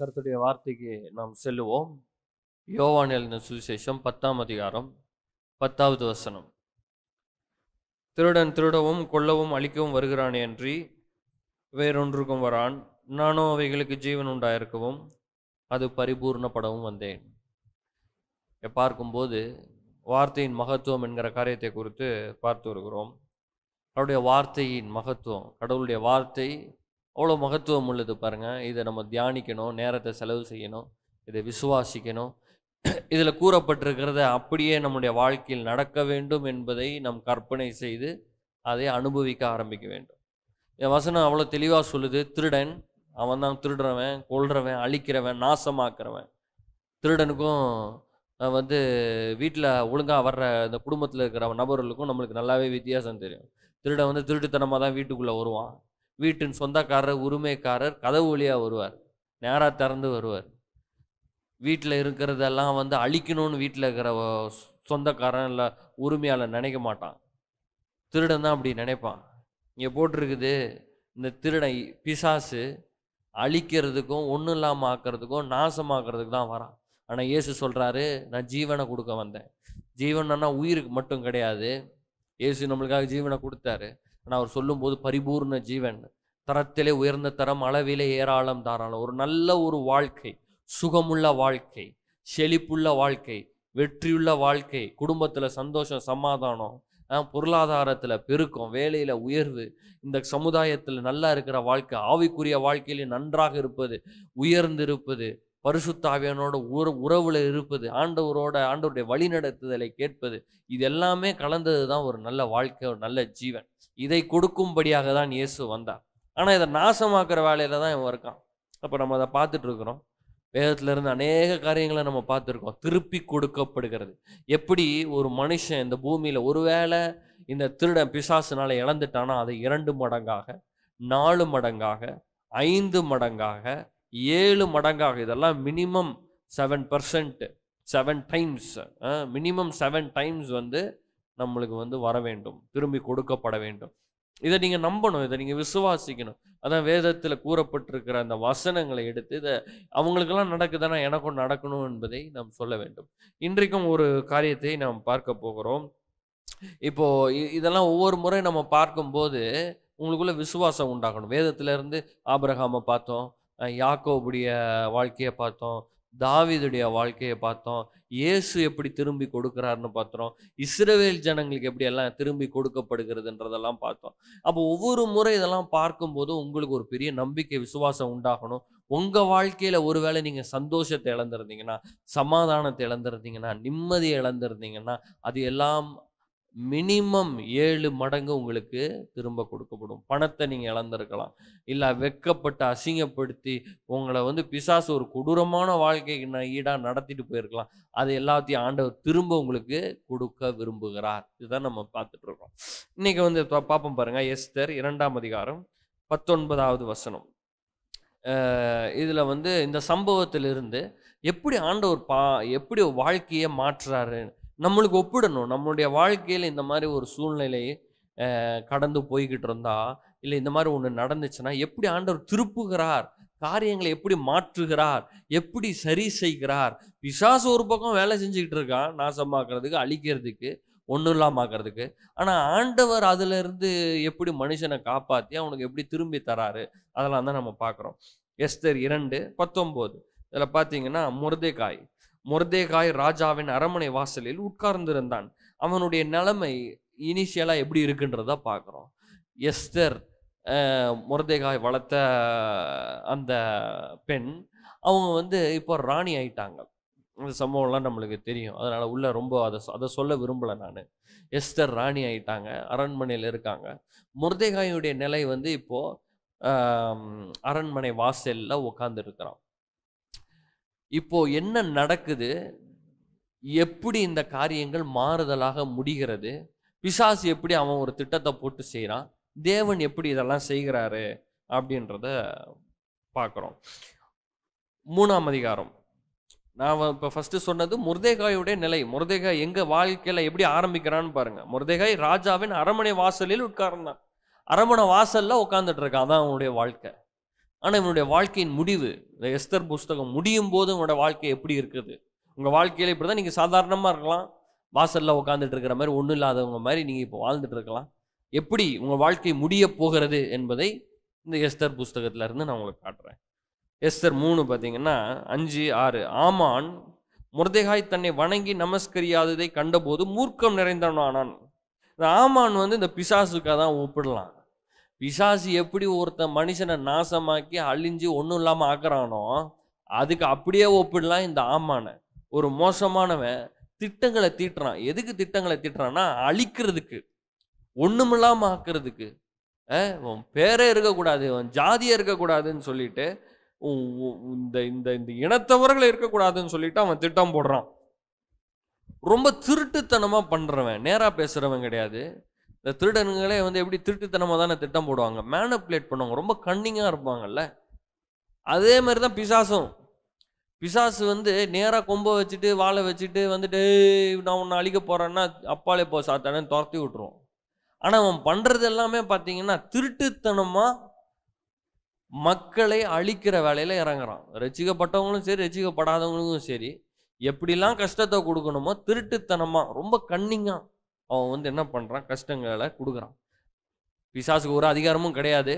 கருத்துடைய வார்த்தைக்கு நாம் செல்லுவோம் யோவான் சுவிசேஷம் பத்தாம் அதிகாரம் பத்தாவது வசனம் திருடன் திருடவும் கொல்லவும் அழிக்கவும் வருகிறானே என்று வேறொன்றுக்கும் வரான் நானோ அவைகளுக்கு ஜீவன் உண்டாயிருக்கவும் அது பரிபூர்ணப்படவும் வந்தேன் பார்க்கும்போது வார்த்தையின் மகத்துவம் என்கிற காரியத்தை குறித்து பார்த்து வருகிறோம் அவருடைய வார்த்தையின் மகத்துவம் கடவுளுடைய வார்த்தை அவ்வளோ மகத்துவம் உள்ளது பாருங்கள் இதை நம்ம தியானிக்கணும் நேரத்தை செலவு செய்யணும் இதை விசுவாசிக்கணும் இதில் கூறப்பட்டிருக்கிறத அப்படியே நம்முடைய வாழ்க்கையில் நடக்க வேண்டும் என்பதை நம் கற்பனை செய்து அதை அனுபவிக்க ஆரம்பிக்க வேண்டும் இந்த வசனம் அவ்வளோ தெளிவாக சொல்லுது திருடன் அவன் தான் திருடுறவன் கொள்றவன் அழிக்கிறவன் நாசமாக்குறவன் திருடனுக்கும் வந்து வீட்டில் ஒழுங்காக வர்ற இந்த குடும்பத்தில் இருக்கிற நபர்களுக்கும் நம்மளுக்கு நல்லாவே வித்தியாசம் தெரியும் திருடன் வந்து திருட்டுத்தனமாக தான் வீட்டுக்குள்ளே வருவான் வீட்டின் சொந்தக்காரர் உரிமைக்காரர் கதவு வழியாக வருவார் நேராக திறந்து வருவார் வீட்டில் இருக்கிறதெல்லாம் வந்து அழிக்கணும்னு வீட்டில் இருக்கிற சொந்தக்காரன் இல்லை உரிமையால் நினைக்க மாட்டான் திருடன் தான் அப்படி நினைப்பான் இங்கே போட்டிருக்குது இந்த திருடன் பிசாசு அழிக்கிறதுக்கும் ஒன்றும் இல்லாமல் ஆக்கிறதுக்கும் நாசமாக்கிறதுக்கு தான் வரான் ஆனால் இயேசு சொல்கிறாரு நான் ஜீவனை கொடுக்க வந்தேன் ஜீவனன்னா உயிருக்கு மட்டும் கிடையாது இயேசு நம்மளுக்காக ஜீவனை கொடுத்தாரு ஆனால் அவர் சொல்லும்போது பரிபூர்ண ஜீவன் தரத்திலே உயர்ந்த தரம் அளவிலே ஏராளம் தாராளம் ஒரு நல்ல ஒரு வாழ்க்கை சுகமுள்ள வாழ்க்கை செழிப்புள்ள வாழ்க்கை வெற்றியுள்ள வாழ்க்கை குடும்பத்தில் சந்தோஷம் சமாதானம் பொருளாதாரத்தில் பெருக்கம் வேலையில் உயர்வு இந்த சமுதாயத்தில் நல்லா இருக்கிற வாழ்க்கை ஆவிக்குரிய வாழ்க்கையிலே நன்றாக இருப்பது உயர்ந்திருப்பது பரிசுத்தாவியனோட உற உறவுல இருப்பது ஆண்டவரோட ஆண்டவருடைய வழிநடத்துதலை கேட்பது இது எல்லாமே கலந்தது தான் ஒரு நல்ல வாழ்க்கை ஒரு நல்ல ஜீவன் இதை கொடுக்கும்படியாக தான் இயேசு வந்தார் ஆனால் இதை நாசமாக்குற வேலையில் தான் இவன் இருக்கான் அப்போ நம்ம அதை பார்த்துட்டு இருக்கிறோம் வேதத்திலிருந்து அநேக காரியங்களை நம்ம பார்த்துருக்கோம் திருப்பி கொடுக்கப்படுகிறது எப்படி ஒரு மனுஷன் இந்த பூமியில் ஒருவேளை இந்த திருடன் பிசாசுனால இழந்துட்டானா அதை இரண்டு மடங்காக நாலு மடங்காக ஐந்து மடங்காக ஏழு மடங்காக இதெல்லாம் minimum seven percent seven times minimum seven times வந்து நம்மளுக்கு வந்து வர வேண்டும் திரும்பி கொடுக்கப்பட வேண்டும் இதை நீங்கள் நம்பணும் இதை நீங்கள் விசுவாசிக்கணும் அதான் வேதத்தில் கூறப்பட்டிருக்கிற அந்த வசனங்களை எடுத்து இதை அவங்களுக்கெல்லாம் நடக்குதுன்னா எனக்கும் நடக்கணும் என்பதை நாம் சொல்ல வேண்டும் இன்றைக்கும் ஒரு காரியத்தை நாம் பார்க்க போகிறோம் இப்போ இதெல்லாம் ஒவ்வொரு முறை நம்ம பார்க்கும்போது உங்களுக்குள்ள விசுவாசம் உண்டாகணும் வேதத்திலேருந்து ஆபரகாமை பார்த்தோம் யாக்கோபுடைய வாழ்க்கையை பார்த்தோம் தாவிதுடைய வாழ்க்கையை பார்த்தோம் இயேசு எப்படி திரும்பி கொடுக்குறாருன்னு பார்த்துறோம் இஸ்ரேவேல் ஜனங்களுக்கு எப்படி எல்லாம் திரும்பி கொடுக்கப்படுகிறதுன்றதெல்லாம் பார்த்தோம் அப்போ ஒவ்வொரு முறை இதெல்லாம் பார்க்கும்போது உங்களுக்கு ஒரு பெரிய நம்பிக்கை விசுவாசம் உண்டாகணும் உங்கள் வாழ்க்கையில் ஒருவேளை நீங்கள் சந்தோஷத்தை இழந்திருந்தீங்கன்னா சமாதானத்தை இழந்திருந்தீங்கன்னா நிம்மதியை இழந்திருந்தீங்கன்னா அது எல்லாம் மினிமம் ஏழு மடங்கு உங்களுக்கு திரும்ப கொடுக்கப்படும் பணத்தை நீங்கள் இழந்திருக்கலாம் இல்லை வெக்கப்பட்டு அசிங்கப்படுத்தி உங்களை வந்து பிசாசு ஒரு கொடூரமான வாழ்க்கைக்கு நான் ஈடாக நடத்திட்டு போயிருக்கலாம் அது எல்லாத்தையும் ஆண்டவர் திரும்ப உங்களுக்கு கொடுக்க விரும்புகிறார் இதுதான் நம்ம பார்த்துட்டு இருக்கோம் இன்னைக்கு வந்து பார்ப்போம் பாருங்க எஸ்தர் இரண்டாம் அதிகாரம் பத்தொன்பதாவது வசனம் இதில் வந்து இந்த சம்பவத்திலிருந்து எப்படி ஆண்டவர் பா எப்படி வாழ்க்கையை மாற்றுறாரு நம்மளுக்கு ஒப்பிடணும் நம்மளுடைய வாழ்க்கையில் இந்த மாதிரி ஒரு சூழ்நிலை கடந்து போய்கிட்டு இருந்தா இல்லை இந்த மாதிரி ஒன்று நடந்துச்சுன்னா எப்படி ஆண்டவர் திருப்புகிறார் காரியங்களை எப்படி மாற்றுகிறார் எப்படி சரி செய்கிறார் விசாசம் ஒரு பக்கம் வேலை செஞ்சுக்கிட்டு இருக்கான் நாசமாக்குறதுக்கு அழிக்கிறதுக்கு ஒன்றும் இல்லாமாக்குறதுக்கு ஆனால் ஆண்டவர் அதுலேருந்து எப்படி மனுஷனை காப்பாற்றி அவனுக்கு எப்படி திரும்பி தராரு அதெல்லாம் தான் நம்ம பார்க்குறோம் எஸ்தர் இரண்டு பத்தொம்போது இதில் பார்த்தீங்கன்னா முருதைக்காய் மொர்தேகாய் ராஜாவின் அரண்மனை வாசலில் உட்கார்ந்திருந்தான் அவனுடைய நிலைமை இனிஷியலாக எப்படி இருக்குன்றத பார்க்குறோம் எஸ்தர் முரதேகாய் வளர்த்த அந்த பெண் அவங்க வந்து இப்போ ராணி ஆயிட்டாங்க அந்த சம்பவம்லாம் நம்மளுக்கு தெரியும் அதனால் உள்ளே ரொம்ப அதை அதை சொல்ல விரும்பலை நான் எஸ்தர் ராணி ஆயிட்டாங்க அரண்மனையில் இருக்காங்க முருதேகாயுடைய நிலை வந்து இப்போது அரண்மனை வாசலில் உட்காந்துருக்கிறான் இப்போ என்ன நடக்குது எப்படி இந்த காரியங்கள் மாறுதலாக முடிகிறது பிசாசு எப்படி அவன் ஒரு திட்டத்தை போட்டு செய்கிறான் தேவன் எப்படி இதெல்லாம் செய்கிறாரு அப்படின்றத பார்க்குறோம் மூணாம் அதிகாரம் நான் இப்போ ஃபஸ்ட்டு சொன்னது முருதேகாயுடைய நிலை முருதேகாய் எங்கள் வாழ்க்கையில் எப்படி ஆரம்பிக்கிறான்னு பாருங்கள் முருதேகாய் ராஜாவின் அரமனை வாசலில் உட்கார்ந்தான் அரமனை வாசலில் உட்காந்துட்டு இருக்கான் அதான் அவனுடைய வாழ்க்கை ஆனால் இவனுடைய வாழ்க்கையின் முடிவு இந்த எஸ்தர் புஸ்தகம் முடியும் போது உங்களோட வாழ்க்கை எப்படி இருக்குது உங்கள் வாழ்க்கையில் இப்படி தான் நீங்கள் சாதாரணமாக இருக்கலாம் வாசலில் உட்காந்துட்டு இருக்கிற மாதிரி ஒன்றும் இல்லாதவங்க மாதிரி நீங்கள் இப்போ வாழ்ந்துட்டு இருக்கலாம் எப்படி உங்கள் வாழ்க்கை முடிய போகிறது என்பதை இந்த எஸ்தர் புஸ்தகத்திலேருந்து நான் உங்களுக்கு காட்டுறேன் எஸ்தர் மூணு பார்த்தீங்கன்னா அஞ்சு ஆறு ஆமான் முரதேகாய் தன்னை வணங்கி நமஸ்கரியாததை கண்டபோது மூர்க்கம் நிறைந்தவனானான் இந்த ஆமான் வந்து இந்த பிசாசுக்காக தான் ஒப்பிடலாம் பிசாசு எப்படி ஒருத்த மனுஷனை நாசமாக்கி அழிஞ்சு ஒன்றும் இல்லாமல் ஆக்குறானோ அதுக்கு அப்படியே ஒப்பிடலாம் இந்த ஆமான ஒரு மோசமானவன் திட்டங்களை தீட்டுறான் எதுக்கு திட்டங்களை தீட்டுறான்னா அழிக்கிறதுக்கு ஒன்றுமில்லாமல் ஆக்கிறதுக்கு உன் பேரே இருக்கக்கூடாது உன் ஜாதியை இருக்கக்கூடாதுன்னு சொல்லிட்டு இந்த இந்த இந்த இனத்தவர்களை இருக்கக்கூடாதுன்னு சொல்லிட்டு அவன் திட்டம் போடுறான் ரொம்ப திருட்டுத்தனமாக பண்ணுறவன் நேராக பேசுகிறவன் கிடையாது இந்த திருடனுங்களே வந்து எப்படி திருட்டுத்தனமாக தானே திட்டம் போடுவாங்க மேனப்புலேட் பண்ணுவாங்க ரொம்ப கன்னிங்காக இருப்பாங்கல்ல அதே மாதிரி தான் பிசாசும் பிசாசு வந்து நேராக கொம்பை வச்சுட்டு வாழை வச்சுட்டு வந்துட்டு நான் உன்னை அழிக்க போகிறேன்னா அப்பாலே போ சாத்தானே துரத்தி விட்ருவோம் ஆனால் அவன் பண்ணுறது எல்லாமே பார்த்தீங்கன்னா திருட்டுத்தனமாக மக்களை அழிக்கிற வேலையில் இறங்குறான் ரசிக்கப்பட்டவங்களும் சரி ரசிக்கப்படாதவங்களுக்கும் சரி எப்படிலாம் கஷ்டத்தை கொடுக்கணுமோ திருட்டுத்தனமாக ரொம்ப கன்னிங்காக அவன் வந்து என்ன பண்ணுறான் கஷ்டங்களை கொடுக்குறான் பிசாசுக்கு ஒரு அதிகாரமும் கிடையாது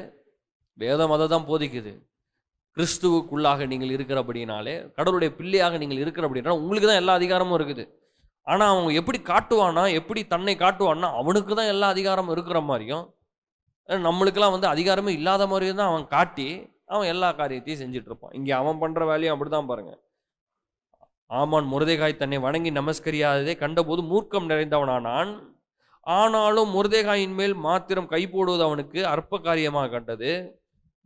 வேதம் அதை தான் போதிக்குது கிறிஸ்துவுக்குள்ளாக நீங்கள் இருக்கிற அப்படின்னாலே கடவுளுடைய பிள்ளையாக நீங்கள் இருக்கிற அப்படின்னா உங்களுக்கு தான் எல்லா அதிகாரமும் இருக்குது ஆனால் அவங்க எப்படி காட்டுவானா எப்படி தன்னை காட்டுவான்னா அவனுக்கு தான் எல்லா அதிகாரமும் இருக்கிற மாதிரியும் நம்மளுக்கெல்லாம் வந்து அதிகாரமே இல்லாத மாதிரியும் தான் அவன் காட்டி அவன் எல்லா காரியத்தையும் செஞ்சுட்ருப்பான் இங்கே அவன் பண்ணுற வேலையும் அப்படி தான் பாருங்கள் ஆமான் முருதேகாய் தன்னை வணங்கி நமஸ்கரியாததை கண்டபோது மூர்க்கம் நிறைந்தவனானான் ஆனாலும் முருதேகாயின் மேல் மாத்திரம் கை போடுவது அவனுக்கு அற்ப காரியமாக கண்டது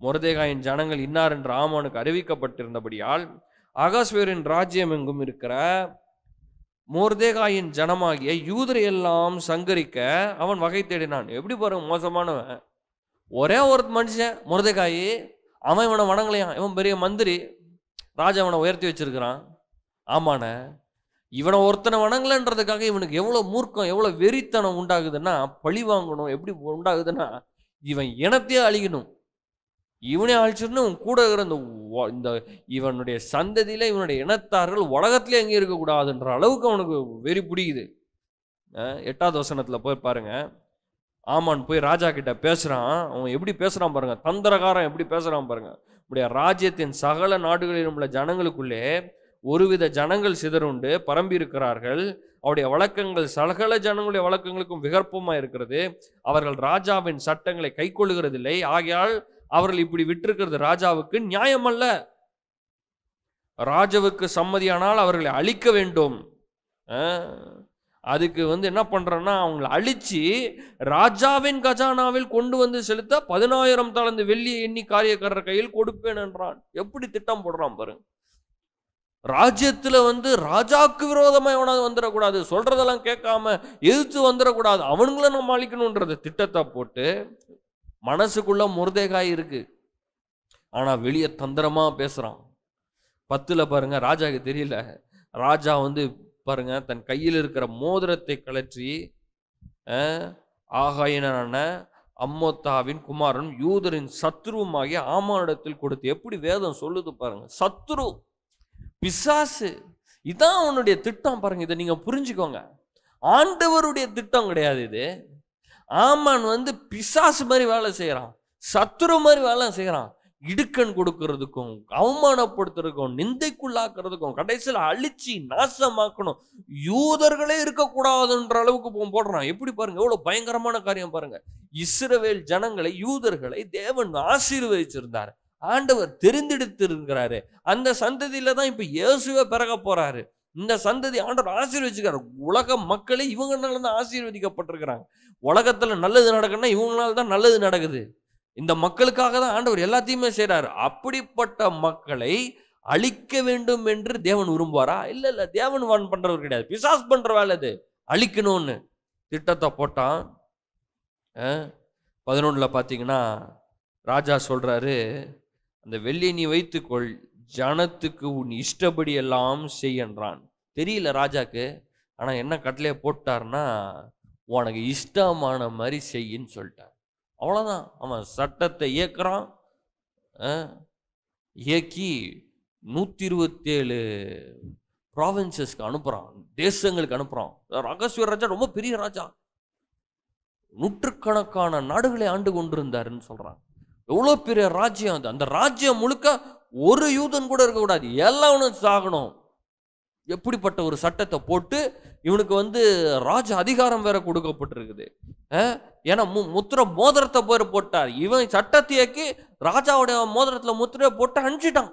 முருதேகாயின் ஜனங்கள் இன்னார் என்று ஆமானுக்கு அறிவிக்கப்பட்டிருந்தபடியால் அகாஸ்வேரின் ராஜ்யம் எங்கும் இருக்கிற மோர்தேகாயின் ஜனமாகிய யூதரை எல்லாம் சங்கரிக்க அவன் வகை தேடினான் எப்படி பாருங்க மோசமானவன் ஒரே ஒரு மனுஷன் முருதேகாயி அவன் இவனை வணங்கலையான் இவன் பெரிய மந்திரி ராஜா அவனை உயர்த்தி வச்சிருக்கிறான் ஆமாண்ண இவனை ஒருத்தனை வணங்கலன்றதுக்காக இவனுக்கு எவ்வளோ மூர்க்கம் எவ்வளோ வெறித்தனம் உண்டாகுதுன்னா பழி வாங்கணும் எப்படி உண்டாகுதுன்னா இவன் இனத்தையே அழிக்கணும் இவனே அழிச்சிருந்து உன் கூட இருக்கிற இந்த இந்த இவனுடைய சந்ததியில் இவனுடைய இனத்தார்கள் உலகத்திலே எங்கேயும் இருக்கக்கூடாதுன்ற அளவுக்கு அவனுக்கு வெறி பிடிக்குது எட்டாவது வசனத்தில் போய் பாருங்க ஆமான் போய் ராஜா கிட்ட பேசுகிறான் அவன் எப்படி பேசுகிறான் பாருங்க தந்திரகாரன் எப்படி பேசுகிறான் பாருங்க இப்படியா ராஜ்யத்தின் சகல நாடுகளிலும் உள்ள ஜனங்களுக்குள்ளே ஒருவித ஜனங்கள் சிதறுண்டு பரம்பி இருக்கிறார்கள் அவருடைய வழக்கங்கள் சகல ஜனங்களுடைய வழக்கங்களுக்கும் விகற்பமாக இருக்கிறது அவர்கள் ராஜாவின் சட்டங்களை கை கொள்ளுகிறதில்லை ஆகையால் அவர்கள் இப்படி விட்டிருக்கிறது ராஜாவுக்கு நியாயம் அல்ல ராஜாவுக்கு சம்மதியானால் அவர்களை அழிக்க வேண்டும் அதுக்கு வந்து என்ன பண்ணுறோன்னா அவங்கள அழித்து ராஜாவின் கஜானாவில் கொண்டு வந்து செலுத்த பதினாயிரம் தளர்ந்து வெள்ளி எண்ணி காரியக்காரர் கையில் கொடுப்பேன் என்றான் எப்படி திட்டம் போடுறான் பாருங்க ராஜ்யத்தில் வந்து ராஜாவுக்கு விரோதமாக எவனாவது வந்துடக்கூடாது சொல்கிறதெல்லாம் கேட்காம எதிர்த்து வந்துடக்கூடாது அவனுங்கள நம்ம அழிக்கணுன்றது திட்டத்தை போட்டு மனசுக்குள்ள முருதேகாய் இருக்கு ஆனால் வெளியே தந்திரமாக பேசுகிறான் பத்தில் பாருங்க ராஜாவுக்கு தெரியல ராஜா வந்து பாருங்க தன் கையில் இருக்கிற மோதிரத்தை கலற்றி ஆகாயினான அம்மோத்தாவின் குமாரன் யூதரின் சத்ருவமாகி ஆமானிடத்தில் கொடுத்து எப்படி வேதம் சொல்லுது பாருங்க சத்ரு பிசாசு இதான் அவனுடைய திட்டம் பாருங்க இதை நீங்கள் புரிஞ்சுக்கோங்க ஆண்டவருடைய திட்டம் கிடையாது இது ஆமான் வந்து பிசாசு மாதிரி வேலை செய்கிறான் சத்துரு மாதிரி வேலை செய்கிறான் இடுக்கன் கொடுக்கறதுக்கும் அவமானப்படுத்துறதுக்கும் நிந்தைக்குள்ளாக்குறதுக்கும் கடைசியில் அழிச்சு நாசமாக்கணும் யூதர்களே இருக்கக்கூடாதுன்ற அளவுக்கு போடுறான் எப்படி பாருங்க எவ்வளோ பயங்கரமான காரியம் பாருங்க இஸ்ரவேல் ஜனங்களை யூதர்களை தேவன் ஆசீர்வதிச்சிருந்தார் ஆண்டவர் தெரிந்தெடுத்திருக்கிறாரு அந்த சந்ததியில தான் இப்போ இயேசுவை பிறக போறாரு இந்த சந்ததி ஆண்டவர் ஆசீர்வதிச்சுக்காரு உலக மக்களே இவங்கனால தான் ஆசீர்வதிக்கப்பட்டிருக்கிறாங்க உலகத்துல நல்லது நடக்குன்னா இவங்களால தான் நல்லது நடக்குது இந்த மக்களுக்காக தான் ஆண்டவர் எல்லாத்தையுமே செய்கிறாரு அப்படிப்பட்ட மக்களை அழிக்க வேண்டும் என்று தேவன் விரும்புவாரா இல்லை இல்லை தேவன் வான் பண்ணுறவர் கிடையாது பிசாஸ் பண்ணுற வேலை அது அழிக்கணும்னு திட்டத்தை போட்டான் பதினொன்றில் பார்த்தீங்கன்னா ராஜா சொல்கிறாரு அந்த வெள்ளி நீ வைத்துக்கொள் ஜனத்துக்கு உன் இஷ்டப்படி எல்லாம் செய்யன்றான் தெரியல ராஜாக்கு ஆனால் என்ன கட்டளையை போட்டார்னா உனக்கு இஷ்டமான மாதிரி செய்யின்னு சொல்லிட்டார் அவ்வளோதான் அவன் சட்டத்தை இயக்குறான் இயக்கி நூற்றி இருபத்தேழு ப்ராவின்சஸ்க்கு அனுப்புகிறான் தேசங்களுக்கு அனுப்புகிறான் ரகஸ்வர ராஜா ரொம்ப பெரிய ராஜா நூற்றுக்கணக்கான நாடுகளை ஆண்டு கொண்டிருந்தாருன்னு சொல்கிறான் எவ்வளோ பெரிய ராஜ்யம் அது அந்த ராஜ்யம் முழுக்க ஒரு யூதன் கூட இருக்கக்கூடாது எல்லாவனும் சாகணும் எப்படிப்பட்ட ஒரு சட்டத்தை போட்டு இவனுக்கு வந்து ராஜ அதிகாரம் வேற கொடுக்கப்பட்டிருக்குது ஏன்னா மு முத்திர மோதிரத்தை போய் போட்டார் இவன் சட்டத்தை இயக்கி ராஜாவுடைய மோதிரத்தில் முத்திரையை போட்டு அனுப்பிச்சிட்டான்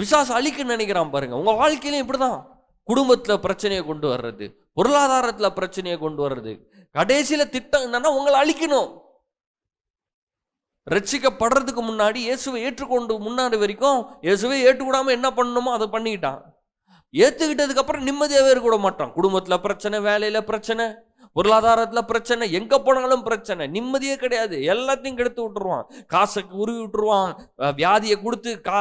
பிசாசு அழிக்க நினைக்கிறான் பாருங்க உங்க வாழ்க்கையிலும் இப்படிதான் குடும்பத்தில் பிரச்சனையை கொண்டு வர்றது பொருளாதாரத்தில் பிரச்சனையை கொண்டு வர்றது கடைசியில் திட்டம் என்னன்னா உங்களை அழிக்கணும் ரட்சிக்கப்படுறதுக்கு முன்னாடி இயேசுவை ஏற்றுக்கொண்டு முன்னாடி வரைக்கும் இயேசுவை ஏற்றுக்கூடாமல் என்ன பண்ணணுமோ அதை பண்ணிக்கிட்டான் ஏற்றுக்கிட்டதுக்கப்புறம் நிம்மதியாகவே இருக்க மாட்டான் குடும்பத்தில் பிரச்சனை வேலையில் பிரச்சனை பொருளாதாரத்தில் பிரச்சனை எங்கே போனாலும் பிரச்சனை நிம்மதியே கிடையாது எல்லாத்தையும் கெடுத்து விட்டுருவான் காசுக்கு உருவி விட்டுருவான் வியாதியை கொடுத்து கா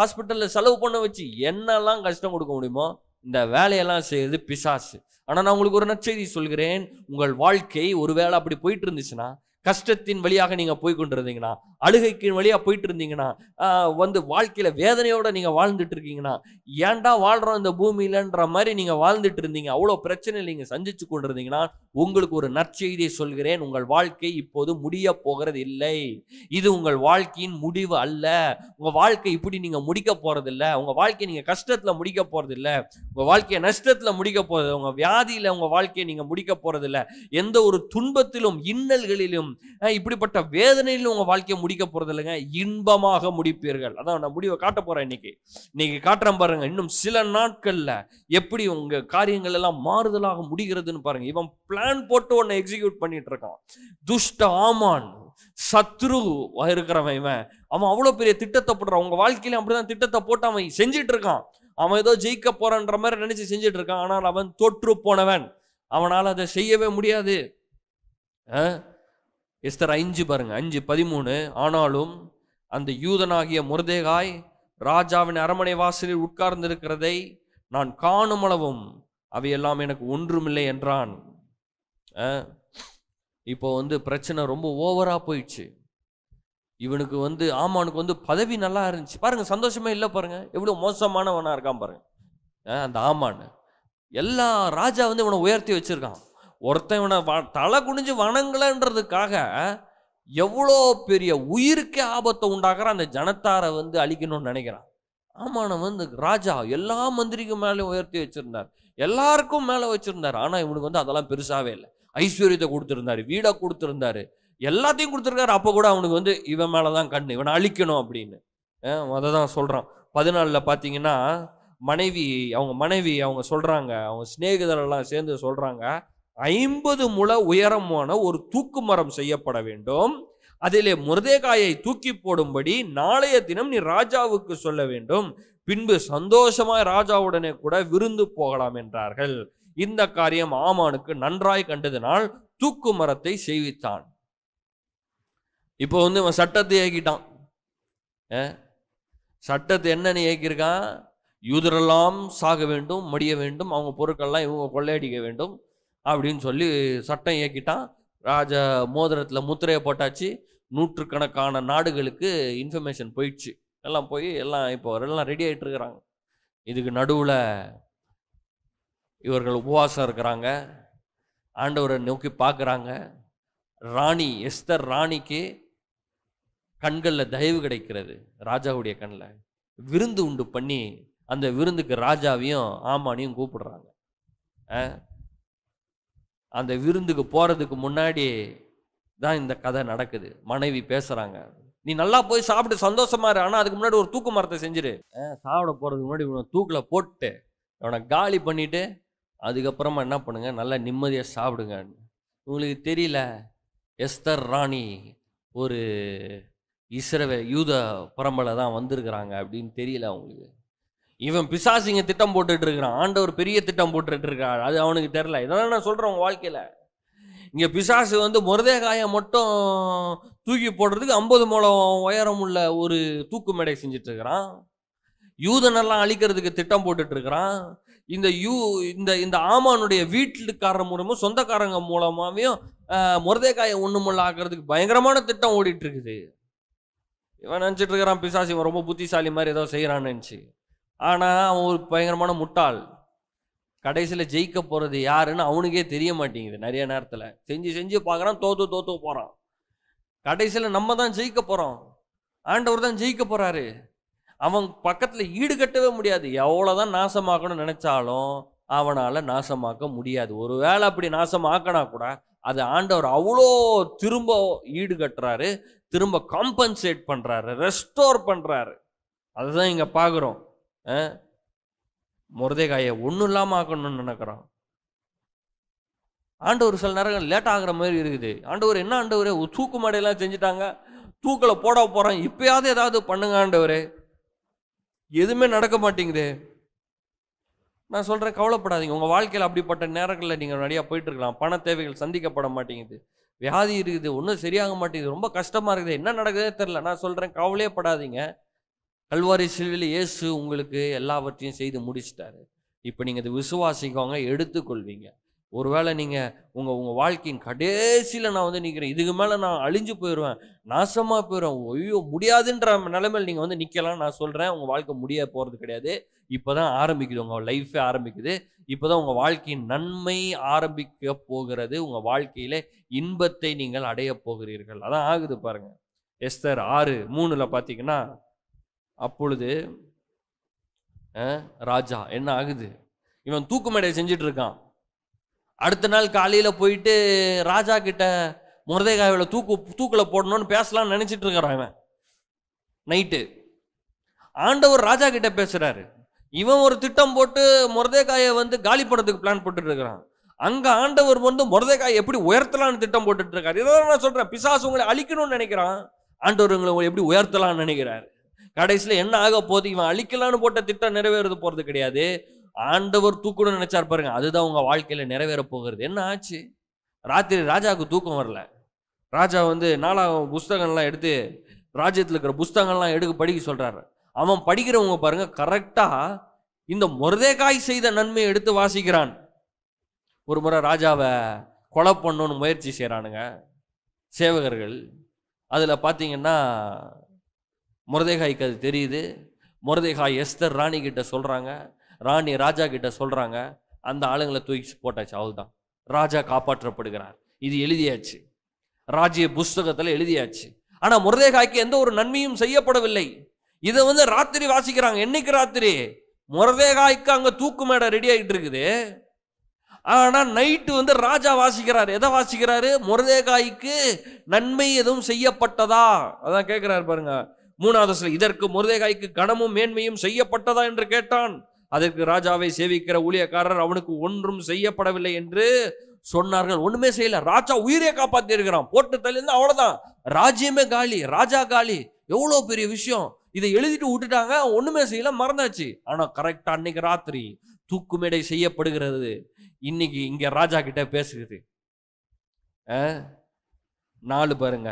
ஹாஸ்பிட்டலில் செலவு பண்ண வச்சு என்னெல்லாம் கஷ்டம் கொடுக்க முடியுமோ இந்த வேலையெல்லாம் செய்யுது பிசாசு ஆனால் நான் உங்களுக்கு ஒரு நற்செய்தி சொல்கிறேன் உங்கள் வாழ்க்கை ஒருவேளை அப்படி போயிட்டு இருந்துச்சுன்னா கஷ்டத்தின் வழியாக நீங்கள் போய் கொண்டு இருந்தீங்கன்னா அழுகைக்கு வழியாக போயிட்டு இருந்தீங்கன்னா வந்து வாழ்க்கையில் வேதனையோட நீங்கள் வாழ்ந்துட்டு இருக்கீங்கன்னா ஏன்டா வாழ்கிறோம் இந்த பூமியிலன்ற மாதிரி நீங்கள் வாழ்ந்துட்டு இருந்தீங்க அவ்வளோ பிரச்சனை நீங்கள் சந்திச்சு கொண்டிருந்தீங்கன்னா உங்களுக்கு ஒரு நற்செய்தியை சொல்கிறேன் உங்கள் வாழ்க்கை இப்போது முடிய போகிறது இல்லை இது உங்கள் வாழ்க்கையின் முடிவு அல்ல உங்கள் வாழ்க்கை இப்படி நீங்கள் முடிக்க போகிறதில்ல உங்கள் வாழ்க்கையை நீங்கள் கஷ்டத்தில் முடிக்க போகிறதில்ல உங்கள் வாழ்க்கையை நஷ்டத்தில் முடிக்க போகிறது உங்கள் வியா வியாதியில் உங்கள் வாழ்க்கையை நீங்கள் முடிக்க போகிறதில்ல எந்த ஒரு துன்பத்திலும் இன்னல்களிலும் இப்படிப்பட்ட வேதனையிலும் உங்கள் வாழ்க்கையை முடிக்க போகிறதில்லைங்க இன்பமாக முடிப்பீர்கள் அதான் நான் முடிவை காட்ட போகிறேன் இன்னைக்கு இன்னைக்கு காட்டுறேன் பாருங்கள் இன்னும் சில நாட்களில் எப்படி உங்கள் காரியங்கள் எல்லாம் மாறுதலாக முடிகிறதுன்னு பாருங்கள் இவன் பிளான் போட்டு ஒன்று எக்ஸிக்யூட் பண்ணிகிட்டு இருக்கான் துஷ்ட ஆமான் சத்ரு இருக்கிறவன் இவன் அவன் அவ்வளோ பெரிய திட்டத்தை போடுறான் உங்கள் வாழ்க்கையில அப்படிதான் திட்டத்தை போட்டு அவன் செஞ்சிட்டு இருக்கான் அவன் ஏதோ ஜெயிக்க போறான்ற மாதிரி நினைச்சு செஞ்சுட்டு இருக்கான் ஆனால் அவன் தோற்று போனவன் அவனால் அதை செய்யவே முடியாது எஸ்தர் அஞ்சு பாருங்க அஞ்சு பதிமூணு ஆனாலும் அந்த யூதனாகிய முருதேகாய் ராஜாவின் அரமனை வாசலில் உட்கார்ந்து இருக்கிறதை நான் காணும் அளவும் அவையெல்லாம் எனக்கு ஒன்றுமில்லை என்றான் இப்போ வந்து பிரச்சனை ரொம்ப ஓவராக போயிடுச்சு இவனுக்கு வந்து ஆமானுக்கு வந்து பதவி நல்லா இருந்துச்சு பாருங்க சந்தோஷமே இல்லை பாருங்க எவ்வளோ மோசமானவனாக இருக்கான் பாருங்க அந்த ஆமான் எல்லா ராஜா வந்து இவனை உயர்த்தி வச்சிருக்கான் ஒருத்தன் இவனை தலை குனிஞ்சு வணங்கலன்றதுக்காக எவ்வளோ பெரிய உயிருக்கே ஆபத்தை உண்டாக்குற அந்த ஜனத்தாரை வந்து அழிக்கணும்னு நினைக்கிறான் ஆமான் வந்து ராஜா எல்லா மந்திரிக்கும் மேலே உயர்த்தி வச்சிருந்தார் எல்லாருக்கும் மேலே வச்சிருந்தார் ஆனால் இவனுக்கு வந்து அதெல்லாம் பெருசாகவே இல்லை ஐஸ்வர்யத்தை கொடுத்துருந்தாரு வீடை கொடுத்துருந்தாரு எல்லாத்தையும் கொடுத்துருக்காரு அப்போ கூட அவனுக்கு வந்து இவன் மேலே தான் கண் இவனை அழிக்கணும் அப்படின்னு அதை தான் சொல்கிறான் பதினாலில் பார்த்தீங்கன்னா மனைவி அவங்க மனைவி அவங்க சொல்கிறாங்க அவங்க சிநேகிதரெல்லாம் சேர்ந்து சொல்கிறாங்க ஐம்பது முழ உயரமான ஒரு தூக்கு மரம் செய்யப்பட வேண்டும் அதிலே முருதேகாயை தூக்கி போடும்படி நாளைய தினம் நீ ராஜாவுக்கு சொல்ல வேண்டும் பின்பு சந்தோஷமாய் ராஜாவுடனே கூட விருந்து போகலாம் என்றார்கள் இந்த காரியம் ஆமானுக்கு நன்றாய் கண்டதனால் தூக்கு மரத்தை செய்வித்தான் இப்போ வந்து இவன் சட்டத்தை ஏக்கிட்டான் சட்டத்தை என்ன நீ ஏக்கியிருக்கான் யூதரெல்லாம் சாக வேண்டும் மடிய வேண்டும் அவங்க பொருட்கள்லாம் இவங்க கொள்ளையடிக்க வேண்டும் அப்படின்னு சொல்லி சட்டம் இயக்கிட்டான் ராஜ மோதிரத்தில் முத்திரையை போட்டாச்சு நூற்றுக்கணக்கான நாடுகளுக்கு இன்ஃபர்மேஷன் போயிடுச்சு எல்லாம் போய் எல்லாம் இப்போ எல்லாம் ரெடி ஆகிட்டு இருக்கிறாங்க இதுக்கு நடுவில் இவர்கள் உபவாசம் இருக்கிறாங்க ஆண்டவரை நோக்கி பார்க்குறாங்க ராணி எஸ்தர் ராணிக்கு கண்களில் தயவு கிடைக்கிறது ராஜாவுடைய கண்ணில் விருந்து உண்டு பண்ணி அந்த விருந்துக்கு ராஜாவையும் ஆமானியும் கூப்பிடுறாங்க அந்த விருந்துக்கு போகிறதுக்கு முன்னாடி தான் இந்த கதை நடக்குது மனைவி பேசுகிறாங்க நீ நல்லா போய் சாப்பிட்டு சந்தோஷமா இரு ஆனால் அதுக்கு முன்னாடி ஒரு தூக்கு மரத்தை செஞ்சிரு சாப்பிட போகிறதுக்கு முன்னாடி இவனை தூக்கில் போட்டு அவனை காலி பண்ணிவிட்டு அதுக்கப்புறமா என்ன பண்ணுங்க நல்லா நிம்மதியாக சாப்பிடுங்க உங்களுக்கு தெரியல எஸ்தர் ராணி ஒரு இஸ்ரவே யூத பரம்பரை தான் வந்திருக்கிறாங்க அப்படின்னு தெரியல அவங்களுக்கு இவன் பிசாசிங்க திட்டம் போட்டுட்டு இருக்கிறான் ஆண்டவர் பெரிய திட்டம் போட்டுட்டு இருக்காரு அது அவனுக்கு தெரில இதெல்லாம் நான் சொல்கிறேன் வாழ்க்கையில் இங்கே பிசாசு வந்து முருதேகாயை மட்டும் தூக்கி போடுறதுக்கு ஐம்பது மூலம் உயரம் உள்ள ஒரு தூக்கு மேடை செஞ்சுட்டு இருக்கிறான் யூதனெல்லாம் அழிக்கிறதுக்கு திட்டம் போட்டுட்டு இருக்கிறான் இந்த யூ இந்த இந்த ஆமானுடைய வீட்டுக்காரர் மூலமும் சொந்தக்காரங்க மூலமாகவும் முருதேகாயை முள்ள ஆக்கிறதுக்கு பயங்கரமான திட்டம் ஓடிட்டு இருக்குது இவன் நினச்சிட்டு இருக்கிறான் பிசாசி இவன் ரொம்ப புத்திசாலி மாதிரி ஏதோ செய்கிறான்னு ஆனால் அவன் ஒரு பயங்கரமான முட்டாள் கடைசியில் ஜெயிக்க போகிறது யாருன்னு அவனுக்கே தெரிய மாட்டேங்குது நிறைய நேரத்தில் செஞ்சு செஞ்சு பார்க்குறான் தோத்து தோத்து போகிறான் கடைசியில் நம்ம தான் ஜெயிக்க போகிறோம் ஆண்டவர் தான் ஜெயிக்க போகிறாரு அவன் பக்கத்தில் ஈடுகட்டவே முடியாது எவ்வளோ தான் நாசமாக்கணும்னு நினச்சாலும் அவனால் நாசமாக்க முடியாது ஒரு வேளை அப்படி நாசமாக்கினா கூட அது ஆண்டவர் அவ்வளோ திரும்ப ஈடுகட்டுறாரு திரும்ப காம்பன்சேட் பண்ணுறாரு ரெஸ்டோர் பண்ணுறாரு அதுதான் இங்கே பார்க்குறோம் முருதேகாயை ஒன்றும் இல்லாமல் ஆக்கணும்னு ஆண்டு ஒரு சில நேரங்கள் லேட் ஆகிற மாதிரி இருக்குது ஆண்டவர் என்ன ஆண்டவர் தூக்கு மாடையெல்லாம் செஞ்சுட்டாங்க தூக்கில் போட போகிறோம் இப்போயாவது ஏதாவது பண்ணுங்க ஆண்டவர் எதுவுமே நடக்க மாட்டேங்குது நான் சொல்கிறேன் கவலைப்படாதீங்க உங்கள் வாழ்க்கையில் அப்படிப்பட்ட நேரங்களில் நீங்கள் நிறையா போயிட்டுருக்கலாம் பண தேவைகள் சந்திக்கப்பட மாட்டேங்குது வியாதி இருக்குது ஒன்றும் சரியாக மாட்டேங்குது ரொம்ப கஷ்டமாக இருக்குது என்ன நடக்குதே தெரில நான் சொல்கிறேன் கவலையே படாதீங்க கல்வாரி சிலுவையில் இயேசு உங்களுக்கு எல்லாவற்றையும் செய்து முடிச்சிட்டாரு இப்போ நீங்கள் இதை விசுவாசிக்கவங்க எடுத்துக்கொள்வீங்க ஒருவேளை நீங்கள் உங்கள் உங்கள் வாழ்க்கையின் கடைசியில் நான் வந்து நிற்கிறேன் இதுக்கு மேலே நான் அழிஞ்சு போயிடுவேன் நாசமாக போயிடுவேன் ஐயோ முடியாதுன்ற நிலைமையில் நீங்கள் வந்து நிற்கலாம் நான் சொல்கிறேன் உங்கள் வாழ்க்கை முடிய போகிறது கிடையாது இப்போதான் ஆரம்பிக்குது உங்கள் லைஃபே ஆரம்பிக்குது இப்போதான் உங்கள் வாழ்க்கையின் நன்மை ஆரம்பிக்க போகிறது உங்கள் வாழ்க்கையில் இன்பத்தை நீங்கள் அடைய போகிறீர்கள் அதான் ஆகுது பாருங்க எஸ்தர் ஆறு மூணில் பார்த்தீங்கன்னா அப்பொழுது ராஜா என்ன ஆகுது இவன் தூக்கு மேடையை செஞ்சுட்டு இருக்கான் அடுத்த நாள் காலையில் போயிட்டு ராஜா கிட்ட முரதைகாவில் தூக்கு தூக்கில் போடணும்னு பேசலாம்னு நினச்சிட்டு இருக்கிறான் இவன் நைட்டு ஆண்டவர் ராஜா கிட்ட பேசுறாரு இவன் ஒரு திட்டம் போட்டு முரதேக்காயை வந்து காலி படத்துக்கு பிளான் போட்டுட்டு இருக்கிறான் அங்கே ஆண்டவர் வந்து முரதேக்காய் எப்படி உயர்த்தலான்னு திட்டம் போட்டுட்டு இருக்காரு இதை நான் சொல்கிறேன் பிசாசு உங்களை அழிக்கணும்னு நினைக்கிறான் ஆண்டவர் உங்களை எப்படி உயர்த்தலான்னு நினைக்கிறாரு கடைசியில் என்ன ஆக போகுது இவன் அழிக்கலான்னு போட்ட திட்டம் நிறைவேறது போகிறது கிடையாது ஆண்டவர் தூக்கணும்னு நினச்சார் பாருங்க அதுதான் உங்கள் வாழ்க்கையில் நிறைவேற போகிறது என்ன ஆச்சு ராத்திரி ராஜாவுக்கு தூக்கம் வரல ராஜா வந்து நாலாவது புஸ்தகம்லாம் எடுத்து ராஜ்யத்தில் இருக்கிற புஸ்தகங்கள்லாம் எடுக்க படிக்க சொல்கிறாரு அவன் படிக்கிறவங்க பாருங்க கரெக்டாக இந்த மொரதேகாய் செய்த நன்மையை எடுத்து வாசிக்கிறான் ஒரு முறை ராஜாவை கொலை பண்ணணும்னு முயற்சி செய்கிறானுங்க சேவகர்கள் அதில் பார்த்தீங்கன்னா முரதேகாய்க்கு அது தெரியுது முரதேகாய் எஸ்தர் ராணி கிட்ட சொல்கிறாங்க ராணி ராஜா கிட்ட சொல்கிறாங்க அந்த ஆளுங்களை தூக்கி போட்டாச்சு அவள் தான் ராஜா காப்பாற்றப்படுகிறார் இது எழுதியாச்சு ராஜ்ய புஸ்தகத்தில் எழுதியாச்சு ஆனால் முரதேகாய்க்கு எந்த ஒரு நன்மையும் செய்யப்படவில்லை இதை வந்து ராத்திரி வாசிக்கிறாங்க என்னைக்கு ராத்திரி முரதேகாய்க்கு அங்கே தூக்கு மேடை ரெடி ஆகிட்டு இருக்குது ஆனால் நைட்டு வந்து ராஜா வாசிக்கிறார் எதை வாசிக்கிறாரு முரதேகாய்க்கு நன்மை எதுவும் செய்யப்பட்டதா அதான் கேட்குறாரு பாருங்க மூணாவது இதற்கு முருதேகாய்க்கு கனமும் மேன்மையும் செய்யப்பட்டதா என்று கேட்டான் அதற்கு ராஜாவை சேவிக்கிற ஊழியக்காரர் அவனுக்கு ஒன்றும் செய்யப்படவில்லை என்று சொன்னார்கள் ஒன்றுமே செய்யல ராஜா உயிரே காப்பாற்றி இருக்கிறான் போட்டு தள்ளியிருந்தா அவ்வளோதான் ராஜ்யமே காலி ராஜா காலி எவ்வளோ பெரிய விஷயம் இதை எழுதிட்டு விட்டுட்டாங்க ஒண்ணுமே செய்யல மறந்தாச்சு ஆனா கரெக்டா அன்னைக்கு ராத்திரி தூக்கு மேடை செய்யப்படுகிறது இன்னைக்கு இங்க ராஜா கிட்ட பேசுகிறது நாலு பாருங்க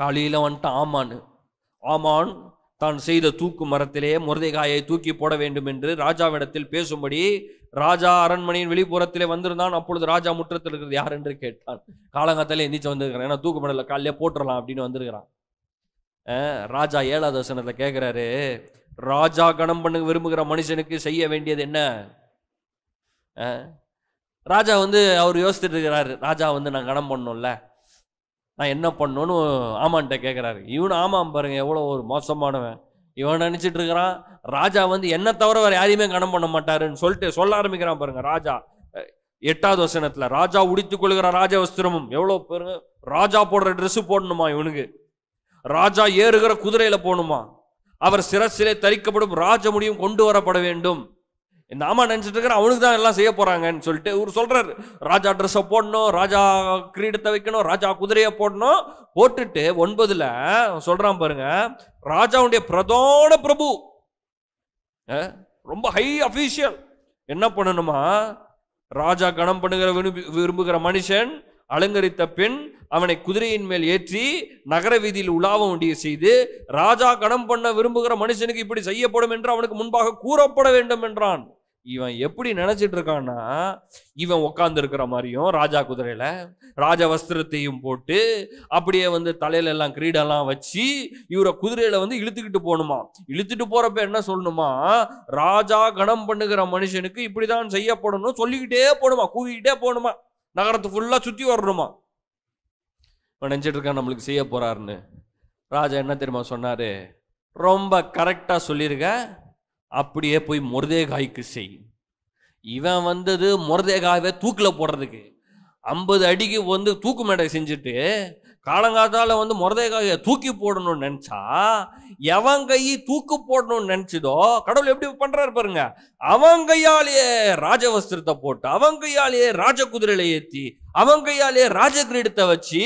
காலையில் வந்துட்டு ஆமான்னு ஆமான் தான் செய்த தூக்கு மரத்திலே முருதைகாயை தூக்கி போட வேண்டும் என்று ராஜாவிடத்தில் பேசும்படி ராஜா அரண்மனையின் வெளிப்புறத்திலே வந்திருந்தான் அப்பொழுது ராஜா முற்றத்தில் இருக்கிறது யார் என்று கேட்டான் காலங்காத்தாலே எந்திரிச்சு வந்திருக்கிறான் ஏன்னா தூக்கு மடலில் காலையிலே போட்டுடலாம் அப்படின்னு வந்திருக்கிறான் ராஜா ஏழாவது வசனத்தில் கேட்குறாரு ராஜா கணம் பண்ண விரும்புகிற மனுஷனுக்கு செய்ய வேண்டியது என்ன ராஜா வந்து அவர் யோசித்துட்டு இருக்கிறாரு ராஜா வந்து நான் கணம் பண்ணோம்ல நான் என்ன பண்ணோன்னு ஆமான்ட்ட கேட்குறாரு இவனு ஆமாம் பாருங்க எவ்வளோ ஒரு மோசமானவன் இவன் நினச்சிட்டு இருக்கிறான் ராஜா வந்து என்ன தவிர வேறு யாரையுமே கணம் பண்ண மாட்டாருன்னு சொல்லிட்டு சொல்ல ஆரம்பிக்கிறான் பாருங்க ராஜா எட்டாவது வசனத்தில் ராஜா உடித்து கொள்கிற ராஜ வஸ்திரமும் எவ்வளோ பாருங்க ராஜா போடுற ட்ரெஸ்ஸு போடணுமா இவனுக்கு ராஜா ஏறுகிற குதிரையில போகணுமா அவர் சிரசிலே தரிக்கப்படும் ராஜ முடியும் கொண்டு வரப்பட வேண்டும் இந்த ஆமா நினச்சிட்டு இருக்கிற அவனுக்கு தான் எல்லாம் செய்ய போறாங்கன்னு சொல்லிட்டு இவர் சொல்றாரு ராஜா ட்ரெஸ்ஸை போடணும் ராஜா கிரீடத்தை வைக்கணும் ராஜா குதிரையை போடணும் போட்டுட்டு ஒன்பதுல சொல்றான் பாருங்க ராஜாவுடைய பிரதான பிரபு ரொம்ப ஹை அஃபீஷியல் என்ன பண்ணணுமா ராஜா கணம் பண்ணுகிற விரும்பி விரும்புகிற மனுஷன் அலங்கரித்த பெண் அவனை குதிரையின் மேல் ஏற்றி நகர வீதியில் உலாவ வேண்டிய செய்து ராஜா கணம் பண்ண விரும்புகிற மனுஷனுக்கு இப்படி செய்யப்படும் என்று அவனுக்கு முன்பாக கூறப்பட வேண்டும் என்றான் இவன் எப்படி நினைச்சிட்டு இருக்கான்னா இவன் உட்கார்ந்து இருக்கிற மாதிரியும் ராஜா குதிரையில ராஜ வஸ்திரத்தையும் போட்டு அப்படியே வந்து தலையில எல்லாம் கிரீடெல்லாம் வச்சு இவரை குதிரையில வந்து இழுத்துக்கிட்டு போகணுமா இழுத்துட்டு போறப்ப என்ன சொல்லணுமா ராஜா கணம் பண்ணுகிற மனுஷனுக்கு இப்படிதான் செய்யப்படணும் சொல்லிக்கிட்டே போகணுமா கூவிக்கிட்டே போகணுமா நகரத்து ஃபுல்லாக சுற்றி வரணுமா இப்போ இருக்கான் நம்மளுக்கு செய்ய போகிறாருன்னு ராஜா என்ன தெரியுமா சொன்னார் ரொம்ப கரெக்டாக சொல்லியிருக்க அப்படியே போய் முருதேகாய்க்கு செய் இவன் வந்தது முருதேகாவை தூக்கில் போடுறதுக்கு ஐம்பது அடிக்கு வந்து தூக்கு மேடை செஞ்சுட்டு காலங்காத்தால் வந்து காயை தூக்கி போடணும்னு நினச்சா எவன் கையை தூக்கு போடணும்னு நினச்சிதோ கடவுள் எப்படி பண்ணுறாரு பாருங்க அவன் கையாலேயே ராஜ வஸ்திரத்தை போட்டு அவன் கையாலேயே ராஜ குதிரையில ஏற்றி அவன் கையாலேயே ராஜ கிரீடத்தை வச்சு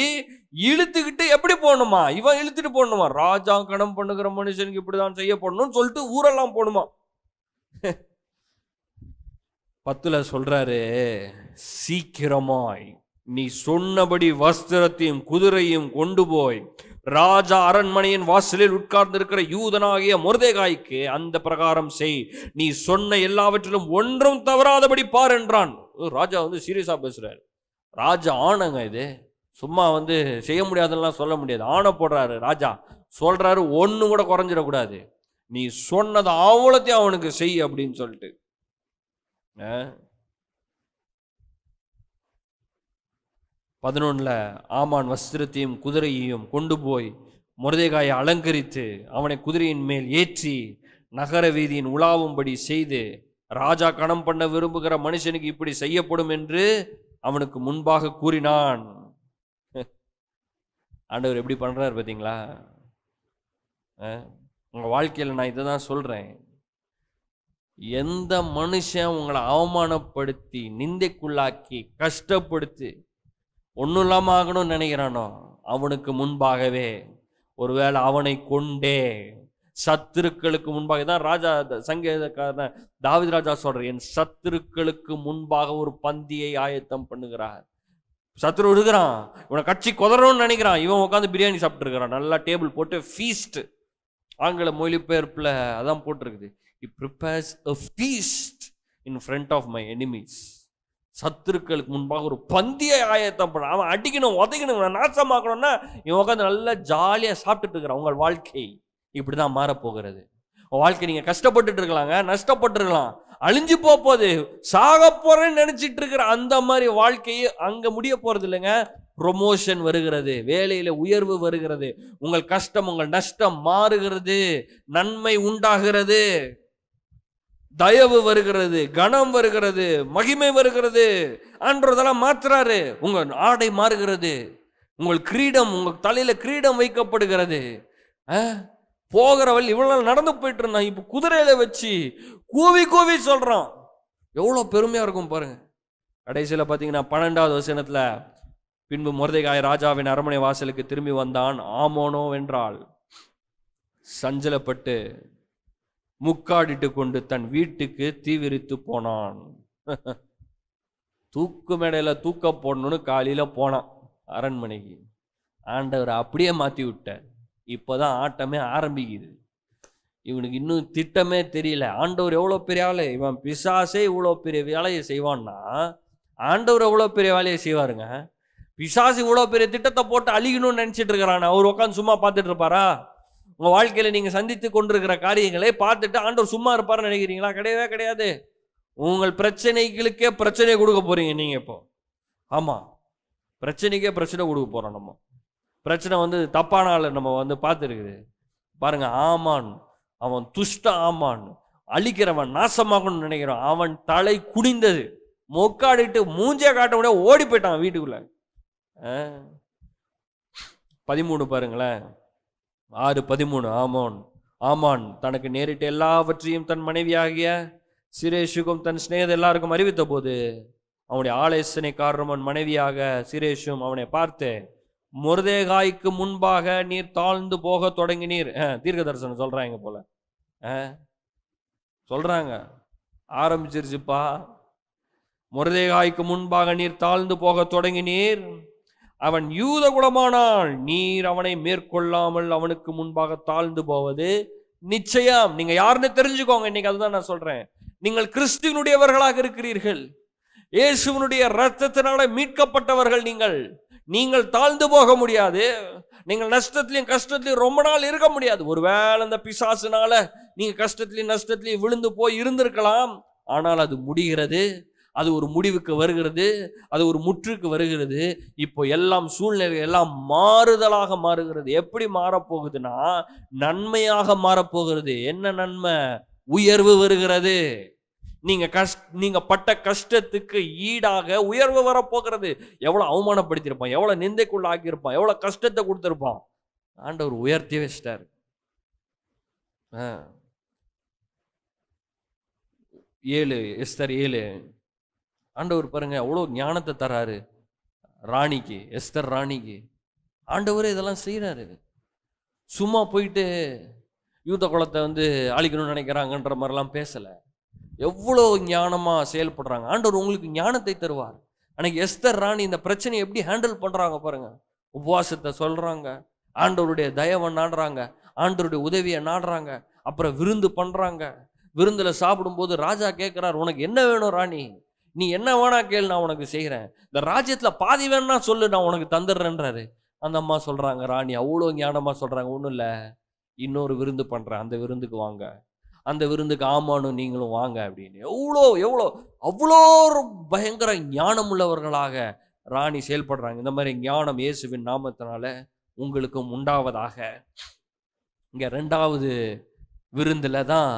இழுத்துக்கிட்டு எப்படி போடணுமா இவன் இழுத்துட்டு போடணுமா ராஜா கடம் பண்ணுகிற மனுஷனுக்கு இப்படிதான் போடணும்னு சொல்லிட்டு ஊரெல்லாம் போடணுமா பத்தில் சொல்கிறாரு சீக்கிரமாய் நீ சொன்னபடி வஸ்திரத்தையும் குதிரையும் கொண்டு போய் ராஜா அரண்மனையின் வாசலில் உட்கார்ந்திருக்கிற யூதனாகிய முருதேகாய்க்கு அந்த பிரகாரம் செய் நீ சொன்ன எல்லாவற்றிலும் ஒன்றும் தவறாதபடி பார் என்றான் ராஜா வந்து சீரியஸாக பேசுகிறார் ராஜா ஆணங்க இது சும்மா வந்து செய்ய முடியாதுலாம் சொல்ல முடியாது ஆணை போடுறாரு ராஜா சொல்கிறாரு ஒன்று கூட குறைஞ்சிடக்கூடாது நீ சொன்னது அவ்வளோத்தையும் அவனுக்கு செய் அப்படின்னு சொல்லிட்டு பதினொன்றில் ஆமான் வஸ்திரத்தையும் குதிரையையும் கொண்டு போய் முருதைகாயை அலங்கரித்து அவனை குதிரையின் மேல் ஏற்றி நகர வீதியின் உலாவும்படி செய்து ராஜா கணம் பண்ண விரும்புகிற மனுஷனுக்கு இப்படி செய்யப்படும் என்று அவனுக்கு முன்பாக கூறினான் ஆண்டவர் எப்படி பண்ணுறாரு பார்த்தீங்களா உங்கள் வாழ்க்கையில் நான் இதை தான் சொல்கிறேன் எந்த மனுஷன் உங்களை அவமானப்படுத்தி நிந்தைக்குள்ளாக்கி கஷ்டப்படுத்தி ஒன்றும் இல்லாமல் ஆகணும்னு நினைக்கிறானோ அவனுக்கு முன்பாகவே ஒருவேளை அவனை கொண்டே சத்துருக்களுக்கு முன்பாக தான் ராஜா சங்கீதக்காரன் தாவித் ராஜா சொல்ற என் சத்துருக்களுக்கு முன்பாக ஒரு பந்தியை ஆயத்தம் பண்ணுகிறார் சத்துரு விடுகிறான் இவனை கட்சி குதறணும்னு நினைக்கிறான் இவன் உட்காந்து பிரியாணி சாப்பிட்டுருக்கிறான் நல்லா டேபிள் போட்டு ஃபீஸ்ட் ஆங்கில மொழிபெயர்ப்பில் அதான் போட்டிருக்குது he prepares a feast in front of my enemies சத்துருக்களுக்கு முன்பாக ஒரு பந்திய ஆயத்தம் பண்ண அவன் அடிக்கணும் உதைக்கணும் நாசமாக்கணும்னா இவன் உட்காந்து நல்லா ஜாலியாக சாப்பிட்டுட்டு உங்கள் வாழ்க்கை இப்படி தான் மாறப்போகிறது வாழ்க்கை நீங்கள் கஷ்டப்பட்டுட்டு இருக்கலாங்க நஷ்டப்பட்டுருக்கலாம் அழிஞ்சு போகுது சாக போகிறேன்னு நினச்சிட்டு இருக்கிற அந்த மாதிரி வாழ்க்கையை அங்கே முடிய போகிறது இல்லைங்க ப்ரொமோஷன் வருகிறது வேலையில் உயர்வு வருகிறது உங்கள் கஷ்டம் உங்கள் நஷ்டம் மாறுகிறது நன்மை உண்டாகிறது தயவு வருகிறது கனம் வருகிறது மகிமை வருகிறது அன்றதெல்லாம் மாத்துறாரு உங்க ஆடை மாறுகிறது உங்கள் கிரீடம் உங்கள் தலையில கிரீடம் வைக்கப்படுகிறது போகிறவள் இவ்வளோ நடந்து போயிட்டு இருந்தான் இப்போ குதிரையில வச்சு கூவி கூவி சொல்கிறான் எவ்வளோ பெருமையா இருக்கும் பாருங்க கடைசியில் பார்த்தீங்கன்னா பன்னெண்டாவது வசனத்துல பின்பு முரதைகாய் ராஜாவின் அரமனை வாசலுக்கு திரும்பி வந்தான் ஆமோனோ என்றால் சஞ்சலப்பட்டு முக்காடிட்டு கொண்டு தன் வீட்டுக்கு தீவிரித்து போனான் தூக்கு மேடையில தூக்க போடணும்னு காலையில போனான் அரண்மனைக்கு ஆண்டவர் அப்படியே மாற்றி விட்டார் தான் ஆட்டமே ஆரம்பிக்குது இவனுக்கு இன்னும் திட்டமே தெரியல ஆண்டவர் எவ்வளோ பெரிய ஆளு இவன் பிசாசே இவ்வளோ பெரிய வேலையை செய்வான்னா ஆண்டவர் எவ்வளோ பெரிய வேலையை செய்வாருங்க பிசாசு இவ்வளோ பெரிய திட்டத்தை போட்டு அழிக்கணும்னு நினச்சிட்டு இருக்கிறான் அவர் உட்காந்து சும்மா பார்த்துட்டு இருப்பாரா உங்கள் வாழ்க்கையில் நீங்கள் சந்தித்து கொண்டிருக்கிற காரியங்களை பார்த்துட்டு ஆண்டவர் சும்மா இருப்பாருன்னு நினைக்கிறீங்களா கிடையவே கிடையாது உங்கள் பிரச்சனைகளுக்கே பிரச்சனையை கொடுக்க போகிறீங்க நீங்கள் இப்போ ஆமாம் பிரச்சனைக்கே பிரச்சனை கொடுக்க போகிறோம் நம்ம பிரச்சனை வந்து தப்பான ஆள் நம்ம வந்து பார்த்துருக்குது பாருங்க ஆமான் அவன் துஷ்ட ஆமான் அழிக்கிறவன் நாசமாகணும்னு நினைக்கிறான் அவன் தலை குடிந்தது மொக்காடிட்டு மூஞ்சியை காட்ட முடியாது ஓடி போயிட்டான் வீட்டுக்குள்ளே பதிமூணு பாருங்களேன் ஆறு பதிமூணு ஆமோன் ஆமான் தனக்கு நேரிட்ட எல்லாவற்றையும் தன் மனைவியாகிய சிரேஷுக்கும் தன் ஸ்நேகத்தை எல்லாருக்கும் அறிவித்த போது அவனுடைய காரணமன் மனைவியாக சிரேஷும் அவனை பார்த்து முருதேகாய்க்கு முன்பாக நீர் தாழ்ந்து போக தொடங்கினீர் தீர்க்க தரிசனம் சொல்கிறாங்க போல சொல்கிறாங்க ஆரம்பிச்சிருச்சுப்பா முருதேகாய்க்கு முன்பாக நீர் தாழ்ந்து போக தொடங்கினீர் அவன் யூத குலமானால் நீர் அவனை மேற்கொள்ளாமல் அவனுக்கு முன்பாக தாழ்ந்து போவது நிச்சயம் நீங்க யாருன்னு தெரிஞ்சுக்கோங்க இன்னைக்கு அதுதான் நான் சொல்றேன் நீங்கள் கிறிஸ்துவனுடையவர்களாக இருக்கிறீர்கள் இயேசுவனுடைய ரத்தத்தினால மீட்கப்பட்டவர்கள் நீங்கள் நீங்கள் தாழ்ந்து போக முடியாது நீங்கள் நஷ்டத்திலையும் கஷ்டத்துலையும் ரொம்ப நாள் இருக்க முடியாது ஒருவேளை அந்த பிசாசுனால நீங்கள் கஷ்டத்திலையும் நஷ்டத்திலையும் விழுந்து போய் இருந்திருக்கலாம் ஆனால் அது முடிகிறது அது ஒரு முடிவுக்கு வருகிறது அது ஒரு முற்றுக்கு வருகிறது இப்போ எல்லாம் சூழ்நிலை எல்லாம் மாறுதலாக மாறுகிறது எப்படி மாறப்போகுதுன்னா நன்மையாக மாறப்போகிறது என்ன நன்மை உயர்வு வருகிறது நீங்க கஷ்ட நீங்க பட்ட கஷ்டத்துக்கு ஈடாக உயர்வு வரப்போகிறது எவ்வளவு அவமானப்படுத்தியிருப்பான் எவ்வளவு நிந்தைக்குள்ள ஆக்கியிருப்பான் எவ்வளவு கஷ்டத்தை கொடுத்துருப்பான் ஆண்டவர் உயர்த்தி வச்சிட்டாரு ஏழு எஸ்தர் ஏழு ஆண்டவர் பாருங்க அவ்வளோ ஞானத்தை தராரு ராணிக்கு எஸ்தர் ராணிக்கு ஆண்டவரே இதெல்லாம் செய்கிறாரு சும்மா போயிட்டு யூத குலத்தை வந்து அழிக்கணும்னு நினைக்கிறாங்கன்ற மாதிரிலாம் பேசலை எவ்வளோ ஞானமாக செயல்படுறாங்க ஆண்டவர் உங்களுக்கு ஞானத்தை தருவார் அன்னைக்கு எஸ்தர் ராணி இந்த பிரச்சனையை எப்படி ஹேண்டில் பண்ணுறாங்க பாருங்க உபவாசத்தை சொல்கிறாங்க ஆண்டவருடைய தயவை நாடுறாங்க ஆண்டவருடைய உதவியை நாடுறாங்க அப்புறம் விருந்து பண்ணுறாங்க விருந்தில் சாப்பிடும்போது ராஜா கேட்குறார் உனக்கு என்ன வேணும் ராணி நீ என்ன வேணா கேள் நான் உனக்கு செய்கிறேன் இந்த ராஜ்யத்தில் பாதி வேணா சொல்லு நான் உனக்கு தந்துடுறேன்றாரு அந்த அம்மா சொல்கிறாங்க ராணி அவ்வளோ ஞானமாக சொல்கிறாங்க ஒன்றும் இல்லை இன்னொரு விருந்து பண்ணுறேன் அந்த விருந்துக்கு வாங்க அந்த விருந்துக்கு ஆமானும் நீங்களும் வாங்க அப்படின்னு எவ்வளோ எவ்வளோ அவ்வளோ பயங்கர ஞானம் உள்ளவர்களாக ராணி செயல்படுறாங்க இந்த மாதிரி ஞானம் இயேசுவின் நாமத்தினால உங்களுக்கும் உண்டாவதாக இங்கே ரெண்டாவது விருந்தில் தான்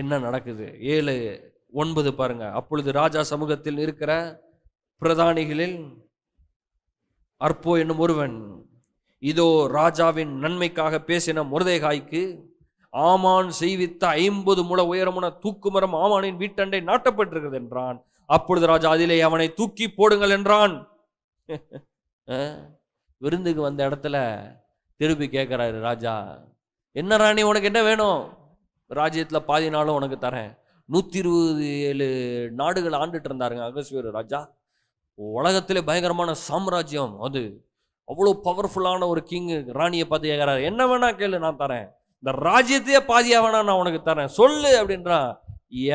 என்ன நடக்குது ஏழு ஒன்பது பாருங்க அப்பொழுது ராஜா சமூகத்தில் இருக்கிற பிரதானிகளில் அற்போ என்னும் ஒருவன் இதோ ராஜாவின் நன்மைக்காக பேசின முருதேகாய்க்கு ஆமான் செய்வித்த ஐம்பது முழ உயரமுன தூக்குமரம் ஆமானின் வீட்டண்டை நாட்டப்பட்டிருக்கிறது என்றான் அப்பொழுது ராஜா அதிலே அவனை தூக்கி போடுங்கள் என்றான் விருந்துக்கு வந்த இடத்துல திருப்பி கேட்குறாரு ராஜா என்ன ராணி உனக்கு என்ன வேணும் ராஜ்யத்தில் பாதி நாளும் உனக்கு தரேன் நூற்றி இருபது ஏழு நாடுகள் ஆண்டுட்டு இருந்தாருங்க அகஸ்வீர ராஜா உலகத்தில் பயங்கரமான சாம்ராஜ்யம் அது அவ்வளோ பவர்ஃபுல்லான ஒரு கிங்கு ராணியை பார்த்து கேட்குறாரு என்ன வேணா கேளு நான் தரேன் இந்த ராஜ்யத்தையே பாதியாக வேணா நான் உனக்கு தரேன் சொல்லு அப்படின்றான்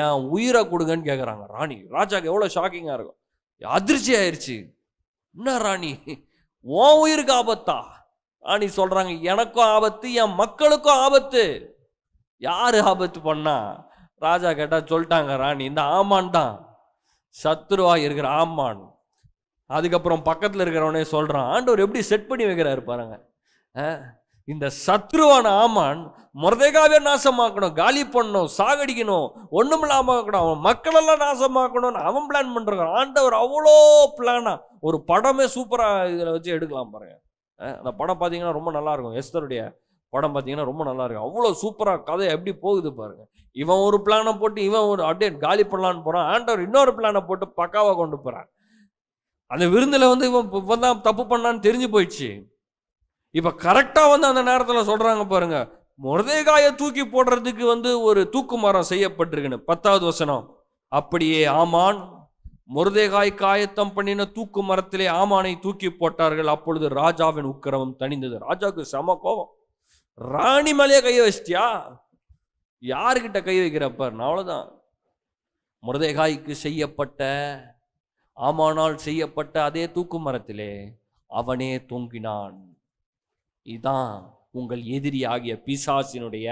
ஏன் உயிரை கொடுங்கன்னு கேட்குறாங்க ராணி ராஜாக்கு எவ்வளோ ஷாக்கிங்காக இருக்கும் அதிர்ச்சி ஆயிடுச்சு என்ன ராணி உன் உயிருக்கு ஆபத்தா ராணி சொல்கிறாங்க எனக்கும் ஆபத்து என் மக்களுக்கும் ஆபத்து யார் ஆபத்து பண்ணால் ராஜா கேட்டால் சொல்லிட்டாங்க ராணி இந்த ஆமான் தான் சத்ருவா இருக்கிற ஆமான் அதுக்கப்புறம் பக்கத்தில் இருக்கிறவனே சொல்கிறான் ஆண்டவர் எப்படி செட் பண்ணி வைக்கிறாரு பாருங்க இந்த சத்ருவான ஆமான் முரதேகாவே நாசமாக்கணும் காலி பண்ணணும் சாகடிக்கணும் ஒன்றும் இல்லாமல் ஆக்கணும் அவன் மக்களெல்லாம் நாசமாக்கணும்னு அவன் பிளான் பண்ணுறான் ஆண்டவர் அவ்வளோ பிளானா ஒரு படமே சூப்பராக இதில் வச்சு எடுக்கலாம் பாருங்க அந்த படம் பார்த்தீங்கன்னா ரொம்ப நல்லாயிருக்கும் எஸ்தருடைய படம் பார்த்தீங்கன்னா ரொம்ப நல்லா இருக்கும் அவ்வளோ சூப்பராக கதை எப்படி போகுது பாருங்கள் இவன் ஒரு பிளானை போட்டு இவன் ஒரு அப்படியே காலி பண்ணலான்னு போகிறான் ஆண்டவர் இன்னொரு பிளானை போட்டு பக்காவாக கொண்டு போகிறான் அந்த விருந்தில் வந்து இவன் இவன் தான் தப்பு பண்ணான்னு தெரிஞ்சு போயிடுச்சு இப்போ கரெக்டாக வந்து அந்த நேரத்தில் சொல்கிறாங்க பாருங்க முருதேகாயை தூக்கி போடுறதுக்கு வந்து ஒரு தூக்கு மரம் செய்யப்பட்டிருக்குன்னு பத்தாவது வசனம் அப்படியே ஆமான் முருதேகாய் காயத்தம் பண்ணின தூக்கு மரத்திலே ஆமானை தூக்கி போட்டார்கள் அப்பொழுது ராஜாவின் உக்கிரமம் தணிந்தது ராஜாவுக்கு சம கோபம் ராணி மலையை கையை வச்சிட்டியா யாருக்கிட்ட கை வைக்கிறப்பார்னா அவ்வளோதான் முரதேகாய்க்கு செய்யப்பட்ட ஆமானால் செய்யப்பட்ட அதே தூக்கு மரத்திலே அவனே தூங்கினான் இதுதான் உங்கள் எதிரி ஆகிய பிசாசினுடைய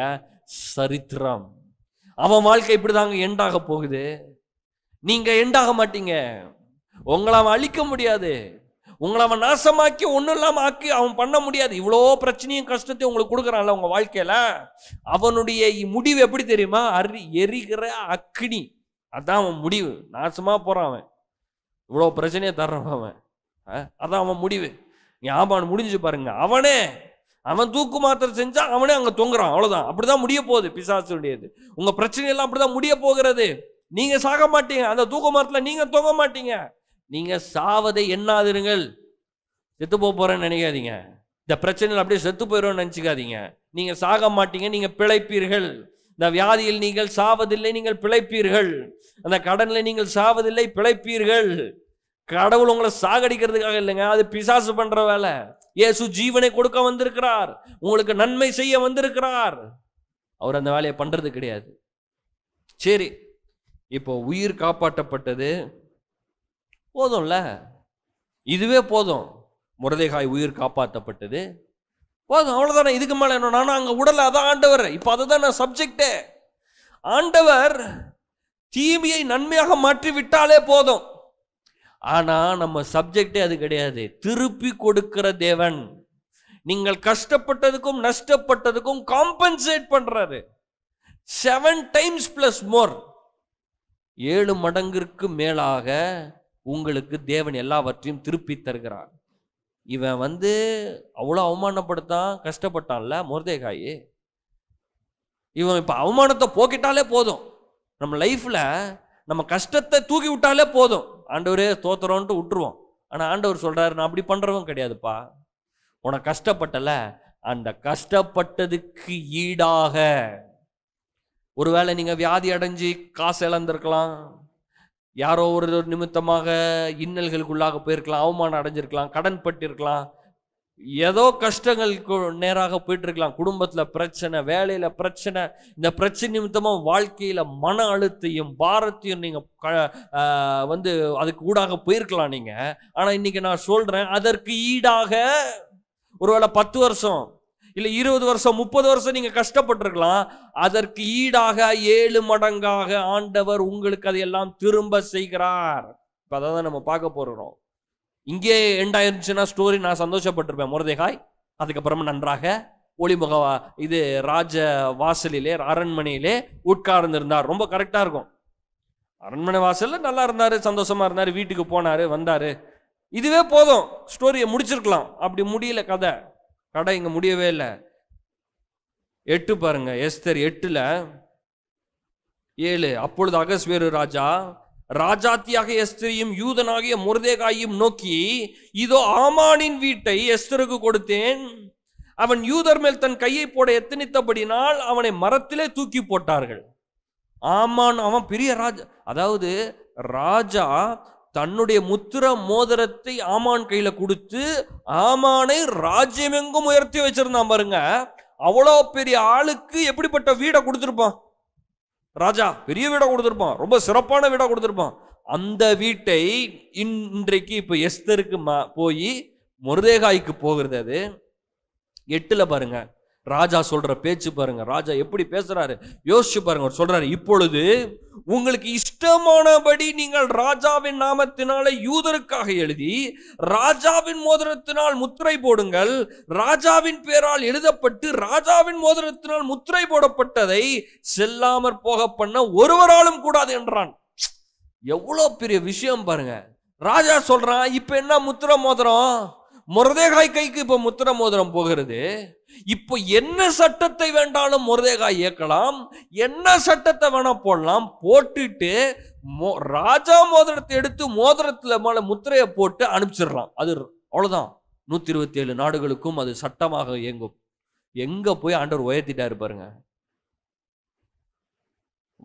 சரித்திரம் அவன் வாழ்க்கை இப்படிதாங்க எண்டாக போகுது நீங்க எண்டாக மாட்டீங்க உங்களை அவன் அழிக்க முடியாது உங்களை அவன் நாசமாக்கி ஒன்றும் இல்லாமல் ஆக்கி அவன் பண்ண முடியாது இவ்வளோ பிரச்சனையும் கஷ்டத்தையும் உங்களுக்கு கொடுக்குறான்ல உங்கள் வாழ்க்கையில் அவனுடைய முடிவு எப்படி தெரியுமா அரி எரிகிற அக்னி அதான் அவன் முடிவு நாசமாக போகிறான் அவன் இவ்வளோ பிரச்சனையை தர்றான் அவன் அதான் அவன் முடிவு ஞாபகம் முடிஞ்சு பாருங்க அவனே அவன் தூக்கு மாத்திரை செஞ்சா அவனே அங்கே தொங்குறான் அவ்வளோதான் அப்படிதான் முடிய போகுது பிசாசுடையது உங்கள் பிரச்சனையெல்லாம் அப்படிதான் முடிய போகிறது நீங்கள் சாக மாட்டீங்க அந்த தூக்கு மரத்தில் நீங்கள் தொங்க மாட்டீங்க நீங்கள் சாவதை எண்ணாதிருங்கள் செத்து போக போகிறேன்னு நினைக்காதீங்க இந்த பிரச்சனையில் அப்படியே செத்து போயிடும்னு நினச்சிக்காதீங்க நீங்கள் சாக மாட்டீங்க நீங்கள் பிழைப்பீர்கள் இந்த வியாதியில் நீங்கள் சாவதில்லை நீங்கள் பிழைப்பீர்கள் அந்த கடனில் நீங்கள் சாவதில்லை பிழைப்பீர்கள் கடவுள் உங்களை சாகடிக்கிறதுக்காக இல்லைங்க அது பிசாசு பண்ணுற வேலை ஏசு ஜீவனை கொடுக்க வந்திருக்கிறார் உங்களுக்கு நன்மை செய்ய வந்திருக்கிறார் அவர் அந்த வேலையை பண்ணுறது கிடையாது சரி இப்போ உயிர் காப்பாற்றப்பட்டது போதும்ல இதுவே போதும் முரதைகாய் உயிர் காப்பாற்றப்பட்டது போதும் அவ்வளோதானே இதுக்கு மேலே என்ன நானும் அங்கே உடலை அதான் ஆண்டவர் இப்போ அதை தான் நான் சப்ஜெக்டே ஆண்டவர் தீமையை நன்மையாக மாற்றி விட்டாலே போதும் ஆனால் நம்ம சப்ஜெக்டே அது கிடையாது திருப்பி கொடுக்கிற தேவன் நீங்கள் கஷ்டப்பட்டதுக்கும் நஷ்டப்பட்டதுக்கும் காம்பன்சேட் பண்ணுறாரு செவன் டைம்ஸ் ப்ளஸ் மோர் ஏழு மடங்கிற்கு மேலாக உங்களுக்கு தேவன் எல்லாவற்றையும் திருப்பி தருகிறார் இவன் வந்து அவ்வளோ அவமானப்படுத்தான் கஷ்டப்பட்டான்ல முருதேகாயி இவன் இப்போ அவமானத்தை போக்கிட்டாலே போதும் நம்ம லைஃப்பில் நம்ம கஷ்டத்தை தூக்கி விட்டாலே போதும் ஆண்டவரே தோத்துறோன்ட்டு விட்டுருவோம் ஆனால் ஆண்டவர் சொல்கிறாரு நான் அப்படி பண்ணுறவன் கிடையாதுப்பா உனக்கு கஷ்டப்பட்டல அந்த கஷ்டப்பட்டதுக்கு ஈடாக ஒருவேளை நீங்கள் வியாதி அடைஞ்சு காசு இழந்திருக்கலாம் யாரோ ஒரு நிமித்தமாக இன்னல்களுக்குள்ளாக போயிருக்கலாம் அவமானம் அடைஞ்சிருக்கலாம் கடன் பட்டிருக்கலாம் ஏதோ கஷ்டங்களுக்கு நேராக போயிட்டு இருக்கலாம் குடும்பத்தில் பிரச்சனை வேலையில் பிரச்சனை இந்த பிரச்சனை நிமித்தமாக வாழ்க்கையில் மன அழுத்தையும் பாரத்தையும் நீங்கள் வந்து அதுக்கு ஊடாக போயிருக்கலாம் நீங்கள் ஆனால் இன்னைக்கு நான் சொல்கிறேன் அதற்கு ஈடாக ஒருவேளை பத்து வருஷம் இல்லை இருபது வருஷம் முப்பது வருஷம் நீங்கள் கஷ்டப்பட்டிருக்கலாம் அதற்கு ஈடாக ஏழு மடங்காக ஆண்டவர் உங்களுக்கு அதையெல்லாம் திரும்ப செய்கிறார் இப்போ அதை தான் நம்ம பார்க்க போகிறோம் இங்கே எண்டாயிருந்துச்சுன்னா ஸ்டோரி நான் சந்தோஷப்பட்டிருப்பேன் முரதேகாய் அதுக்கப்புறமா நன்றாக ஒளிமுகவா இது ராஜ வாசலிலே அரண்மனையிலே உட்கார்ந்திருந்தார் ரொம்ப கரெக்டாக இருக்கும் அரண்மனை வாசலில் நல்லா இருந்தார் சந்தோஷமாக இருந்தார் வீட்டுக்கு போனார் வந்தார் இதுவே போதும் ஸ்டோரியை முடிச்சிருக்கலாம் அப்படி முடியல கதை கடை இங்கே முடியவே இல்லை எட்டு பாருங்க எஸ்தர் எட்டில் ஏழு அப்பொழுது அகஸ்வேரு ராஜா ராஜாத்தியாக எஸ்தரியும் யூதனாகிய முருதேகாயும் நோக்கி இதோ ஆமானின் வீட்டை எஸ்தருக்கு கொடுத்தேன் அவன் யூதர் மேல் தன் கையை போட எத்தனித்தபடினால் அவனை மரத்திலே தூக்கி போட்டார்கள் ஆமான் அவன் பெரிய ராஜா அதாவது ராஜா தன்னுடைய முத்திர மோதிரத்தை ஆமான் கையில கொடுத்து ஆமானை ராஜ்யமெங்கும் உயர்த்தி வச்சிருந்தான் பாருங்க அவ்வளோ பெரிய ஆளுக்கு எப்படிப்பட்ட வீடை கொடுத்துருப்பான் ராஜா பெரிய வீடை கொடுத்துருப்பான் ரொம்ப சிறப்பான வீடை கொடுத்துருப்பான் அந்த வீட்டை இன்றைக்கு இப்போ எஸ்தருக்கு போய் முருதேகாய்க்கு போகிறது அது எட்டில் பாருங்கள் ராஜா சொல்ற பேச்சு பாருங்க ராஜா எப்படி பேசுறாரு யோசிச்சு பாருங்க அவர் சொல்றாரு இப்பொழுது உங்களுக்கு இஷ்டமானபடி நீங்கள் ராஜாவின் நாமத்தினால யூதருக்காக எழுதி ராஜாவின் மோதிரத்தினால் முத்திரை போடுங்கள் ராஜாவின் பேரால் எழுதப்பட்டு ராஜாவின் மோதிரத்தினால் முத்திரை போடப்பட்டதை செல்லாமற் போக பண்ண ஒருவராலும் கூடாது என்றான் எவ்வளோ பெரிய விஷயம் பாருங்க ராஜா சொல்றான் இப்ப என்ன முத்திர மோதிரம் முரதேகாய் கைக்கு இப்போ முத்திர மோதிரம் போகிறது இப்போ என்ன சட்டத்தை வேண்டாலும் முரதேகாய் இயக்கலாம் என்ன சட்டத்தை வேணா போடலாம் போட்டுட்டு மோ ராஜா மோதிரத்தை எடுத்து மோதிரத்தில் மேலே முத்திரையை போட்டு அனுப்பிச்சிடலாம் அது அவ்வளோதான் நூற்றி இருபத்தி ஏழு நாடுகளுக்கும் அது சட்டமாக இயங்கும் எங்கே போய் ஆண்டவர் உயர்த்திட்டாரு பாருங்க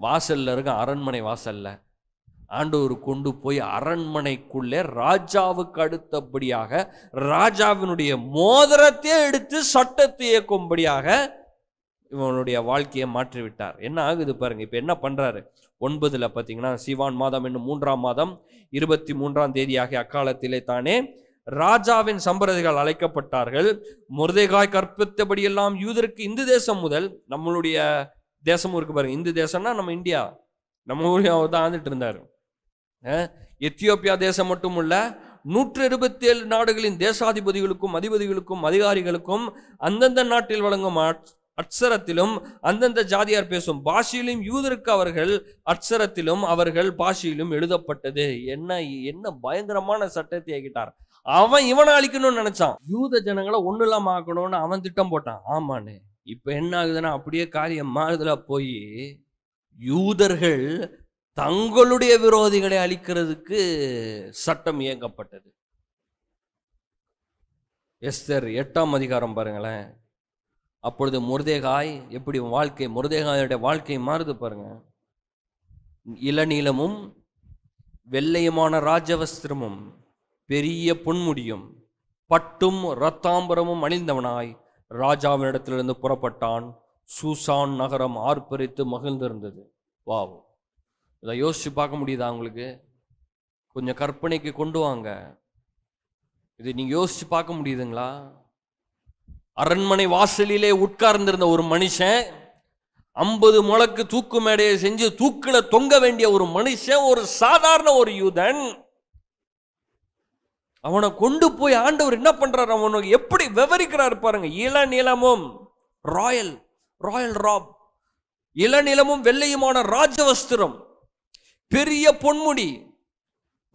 வாசல்ல இருக்க அரண்மனை வாசல்ல ஆண்டவர் கொண்டு போய் அரண்மனைக்குள்ளே ராஜாவுக்கு அடுத்தபடியாக ராஜாவினுடைய மோதிரத்தையே எடுத்து சட்டத்தை இயக்கும்படியாக இவனுடைய வாழ்க்கையை மாற்றிவிட்டார் என்ன ஆகுது பாருங்க இப்போ என்ன பண்ணுறாரு ஒன்பதில் பார்த்தீங்கன்னா சிவான் மாதம் என்னும் மூன்றாம் மாதம் இருபத்தி மூன்றாம் தேதியாகிய அக்காலத்திலே தானே ராஜாவின் சம்பிரதிகள் அழைக்கப்பட்டார்கள் முருதைகாய் கற்பித்தபடி எல்லாம் யூதருக்கு இந்து தேசம் முதல் நம்மளுடைய தேசமும் இருக்கு பாருங்க இந்து தேசம்னா நம்ம இந்தியா நம்ம ஊரில் தான் ஆண்டுட்டு இருந்தார் எத்தியோப்பியா தேசம் மட்டுமல்ல நூற்று இருபத்தி ஏழு நாடுகளின் தேசாதிபதிகளுக்கும் அதிபதிகளுக்கும் அதிகாரிகளுக்கும் அந்தந்த நாட்டில் வழங்கும் அட்சரத்திலும் அந்தந்த ஜாதியார் பேசும் பாஷையிலும் யூதருக்கு அவர்கள் அட்சரத்திலும் அவர்கள் பாஷையிலும் எழுதப்பட்டது என்ன என்ன பயங்கரமான சட்டத்தை ஆகிட்டார் அவன் இவனை அழிக்கணும்னு நினைச்சான் யூத ஜனங்களை ஒன்றும் இல்லாம ஆக்கணும்னு அவன் திட்டம் போட்டான் ஆமானு இப்போ என்ன ஆகுதுன்னா அப்படியே காரியம் மாறுதலா போய் யூதர்கள் தங்களுடைய விரோதிகளை அழிக்கிறதுக்கு சட்டம் இயங்கப்பட்டது எஸ்தர் எட்டாம் அதிகாரம் பாருங்களேன் அப்பொழுது முருதேகாய் எப்படி வாழ்க்கை முருதேகாயுடைய வாழ்க்கை மாறுது பாருங்க இளநீளமும் வெள்ளையுமான ராஜவஸ்திரமும் பெரிய பொன்முடியும் பட்டும் இரத்தாம்பரமும் அணிந்தவனாய் ராஜாவினிடத்திலிருந்து புறப்பட்டான் சூசான் நகரம் ஆர்ப்பரித்து மகிழ்ந்திருந்தது வாவோ இதை யோசித்து பார்க்க முடியுதா உங்களுக்கு கொஞ்சம் கற்பனைக்கு கொண்டு வாங்க இதை நீங்கள் யோசித்து பார்க்க முடியுதுங்களா அரண்மனை வாசலிலே உட்கார்ந்திருந்த ஒரு மனுஷன் ஐம்பது முழக்கு தூக்கு மேடையை செஞ்சு தூக்கில் தொங்க வேண்டிய ஒரு மனுஷன் ஒரு சாதாரண ஒரு யூதன் அவனை கொண்டு போய் ஆண்டவர் என்ன பண்றாரு அவனுக்கு எப்படி விவரிக்கிறார் பாருங்க இள ராயல் ராயல் ராப் இளநிலமும் வெள்ளையுமான ராஜவஸ்திரம் பெரிய பொன்முடி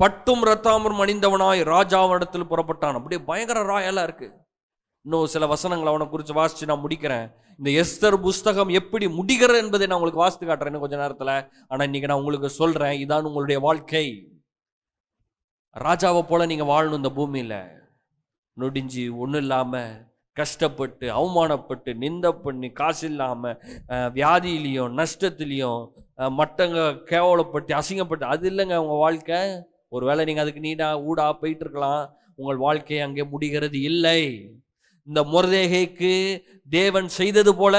பட்டும் ரத்தாமரும் அணிந்தவனாய் ராஜாவிடத்தில் புறப்பட்டான் அப்படியே பயங்கர ராயலாக இருக்கு இன்னும் சில வசனங்களை அவனை குறித்து வாசித்து நான் முடிக்கிறேன் இந்த எஸ்தர் புஸ்தகம் எப்படி முடிகிறது என்பதை நான் உங்களுக்கு வாசித்து காட்டுறேன் கொஞ்ச நேரத்தில் ஆனால் இன்னைக்கு நான் உங்களுக்கு சொல்கிறேன் இதான் உங்களுடைய வாழ்க்கை ராஜாவை போல நீங்கள் வாழணும் இந்த பூமியில் நொடிஞ்சு ஒன்றும் இல்லாமல் கஷ்டப்பட்டு அவமானப்பட்டு நிந்த பண்ணி காசு இல்லாமல் வியாதியிலையும் நஷ்டத்துலேயும் மற்றவங்க கேவலப்பட்டு அசிங்கப்பட்டு அது இல்லைங்க உங்கள் வாழ்க்கை ஒரு வேளை நீங்கள் அதுக்கு நீடா ஊடா போயிட்டு இருக்கலாம் உங்கள் வாழ்க்கை அங்கே முடிகிறது இல்லை இந்த முரதேகைக்கு தேவன் செய்தது போல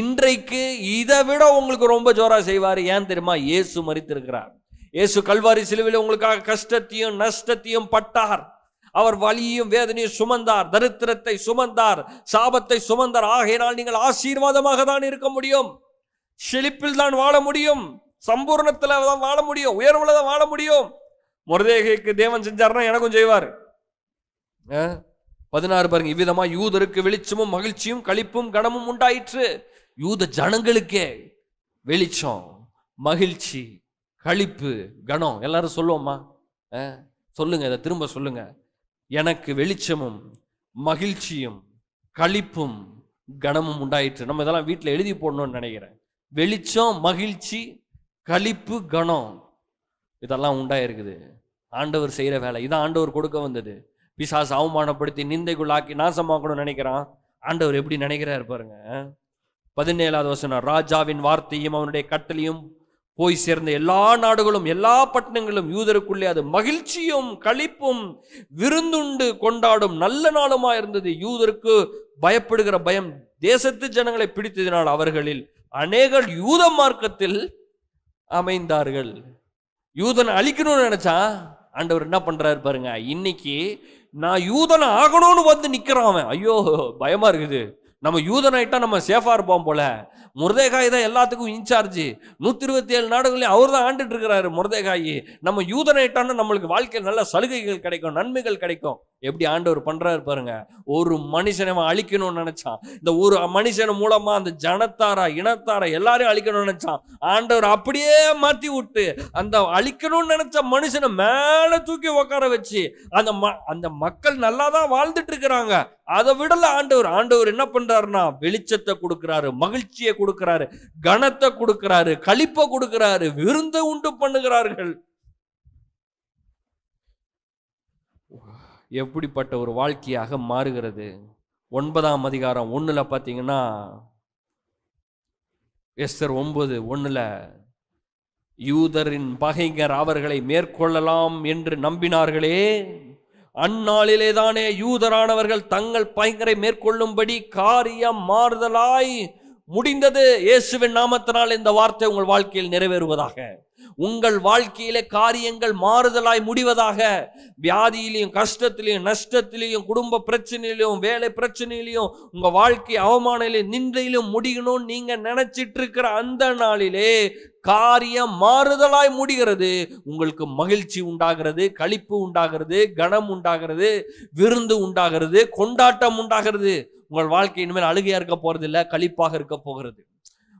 இன்றைக்கு இதை விட உங்களுக்கு ரொம்ப ஜோரா செய்வார் ஏன் தெரியுமா இயேசு மறித்திருக்கிறார் இயேசு கல்வாரி சிலுவையில் உங்களுக்காக கஷ்டத்தையும் நஷ்டத்தையும் பட்டார் அவர் வலியும் வேதனையும் சுமந்தார் தரித்திரத்தை சுமந்தார் சாபத்தை சுமந்தார் ஆகையினால் நீங்கள் ஆசீர்வாதமாக தான் இருக்க முடியும் செழிப்பில் தான் வாழ முடியும் சம்பூர்ணத்தில் தான் வாழ முடியும் உயர்வுலதான் தான் வாழ முடியும் முரதேகைக்கு தேவன் செஞ்சார்னா எனக்கும் செய்வார் பதினாறு பாருங்க இவ்விதமா யூதருக்கு வெளிச்சமும் மகிழ்ச்சியும் கழிப்பும் கனமும் உண்டாயிற்று யூத ஜனங்களுக்கே வெளிச்சம் மகிழ்ச்சி கழிப்பு கணம் எல்லாரும் சொல்லுவோம்மா சொல்லுங்க இதை திரும்ப சொல்லுங்க எனக்கு வெளிச்சமும் மகிழ்ச்சியும் களிப்பும் கனமும் உண்டாயிற்று நம்ம இதெல்லாம் வீட்டில் எழுதி போடணும்னு நினைக்கிறேன் வெளிச்சம் மகிழ்ச்சி களிப்பு கணம் இதெல்லாம் உண்டாயிருக்குது ஆண்டவர் செய்கிற வேலை இதான் ஆண்டவர் கொடுக்க வந்தது பிசாஸ் அவமானப்படுத்தி நிந்தைக்குள்ளாக்கி நாசமாக்கணும்னு நினைக்கிறான் ஆண்டவர் எப்படி நினைக்கிறார் பாருங்க பதினேழாவது வசனம் ராஜாவின் வார்த்தையும் அவனுடைய கட்டளையும் போய் சேர்ந்த எல்லா நாடுகளும் எல்லா பட்டணங்களும் யூதருக்குள்ளே அது மகிழ்ச்சியும் கழிப்பும் விருந்துண்டு கொண்டாடும் நல்ல நாளுமா இருந்தது யூதருக்கு பயப்படுகிற பயம் தேசத்து ஜனங்களை பிடித்ததினால் அவர்களில் அநேகர் யூத மார்க்கத்தில் அமைந்தார்கள் யூதனை அழிக்கணும்னு நினைச்சா ஆண்டவர் என்ன பண்றாரு பாருங்க இன்னைக்கு நான் யூதனை ஆகணும்னு வந்து நிக்கிறான் அவன் ஐயோ பயமா இருக்குது நம்ம யூதனாயிட்டா நம்ம சேஃபாக இருப்போம் போல முருதேகாய் தான் எல்லாத்துக்கும் இன்சார்ஜ் நூற்றி இருபத்தி ஏழு நாடுகளையும் அவர் தான் ஆண்டுட்டு இருக்கிறாரு முருதேகாய் நம்ம யூதனாயிட்டான்னு நம்மளுக்கு வாழ்க்கையில் நல்ல சலுகைகள் கிடைக்கும் நன்மைகள் கிடைக்கும் எப்படி ஆண்டவர் பண்ணுறாரு பாருங்க ஒரு மனுஷனை அழிக்கணும்னு நினச்சான் இந்த ஒரு மனுஷன் மூலமாக அந்த ஜனத்தாரா இனத்தாரா எல்லாரையும் அழிக்கணும்னு நினச்சான் ஆண்டவர் அப்படியே மாற்றி விட்டு அந்த அழிக்கணும்னு நினச்ச மனுஷனை மேலே தூக்கி உட்கார வச்சு அந்த ம அந்த மக்கள் நல்லா தான் வாழ்ந்துட்டு இருக்கிறாங்க அதை விடல ஆண்டவர் ஆண்டவர் என்ன பண்றாருன்னா வெளிச்சத்தை கொடுக்கிறாரு மகிழ்ச்சியை கொடுக்கிறாரு கனத்தை கொடுக்கிறாரு கழிப்பை கொடுக்கிறாரு விருந்தை உண்டு பண்ணுகிறார்கள் எப்படிப்பட்ட ஒரு வாழ்க்கையாக மாறுகிறது ஒன்பதாம் அதிகாரம் ஒன்றில் பார்த்தீங்கன்னா எஸ்தர் ஒன்பது ஒன்றில் யூதரின் பகைஞர் அவர்களை மேற்கொள்ளலாம் என்று நம்பினார்களே அந்நாளிலே தானே யூதரானவர்கள் தங்கள் பயங்கரை மேற்கொள்ளும்படி காரியம் மாறுதலாய் முடிந்தது இயேசுவின் நாமத்தினால் இந்த வார்த்தை உங்கள் வாழ்க்கையில் நிறைவேறுவதாக உங்கள் வாழ்க்கையில காரியங்கள் மாறுதலாய் முடிவதாக வியாதியிலையும் கஷ்டத்திலையும் நஷ்டத்திலையும் குடும்ப பிரச்சனையிலையும் வேலை பிரச்சனையிலையும் உங்க வாழ்க்கை அவமானிலையும் நின்றையிலும் முடியணும்னு நீங்க நினைச்சிட்டு இருக்கிற அந்த நாளிலே காரியம் மாறுதலாய் முடிகிறது உங்களுக்கு மகிழ்ச்சி உண்டாகிறது கழிப்பு உண்டாகிறது கனம் உண்டாகிறது விருந்து உண்டாகிறது கொண்டாட்டம் உண்டாகிறது உங்கள் வாழ்க்கை இனிமேல் அழுகையா இருக்க போறது இல்லை கழிப்பாக இருக்க போகிறது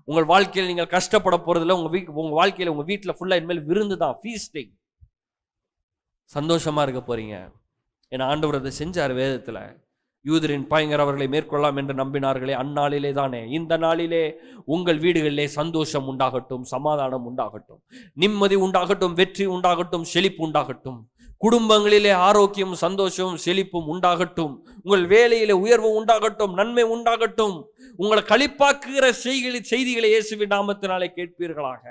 உங்கள் வாழ்க்கையில் நீங்கள் கஷ்டப்பட இல்லை உங்கள் வீ உங்கள் வாழ்க்கையில் உங்கள் வீட்டில் ஃபுல்லாக இனிமேல் விருந்து தான் ஃபீஸ்டிங் சந்தோஷமாக இருக்க போகிறீங்க ஏன்னா ஆண்டவர் அதை செஞ்சார் வேதத்தில் யூதரின் பயங்கர அவர்களை மேற்கொள்ளலாம் என்று நம்பினார்களே அந்நாளிலே தானே இந்த நாளிலே உங்கள் வீடுகளிலே சந்தோஷம் உண்டாகட்டும் சமாதானம் உண்டாகட்டும் நிம்மதி உண்டாகட்டும் வெற்றி உண்டாகட்டும் செழிப்பு உண்டாகட்டும் குடும்பங்களிலே ஆரோக்கியம் சந்தோஷம் செழிப்பும் உண்டாகட்டும் உங்கள் வேலையிலே உயர்வு உண்டாகட்டும் நன்மை உண்டாகட்டும் உங்களை கழிப்பாக்குகிற செய்தி செய்திகளை இயேசுவின் நாமத்தினாலே கேட்பீர்களாக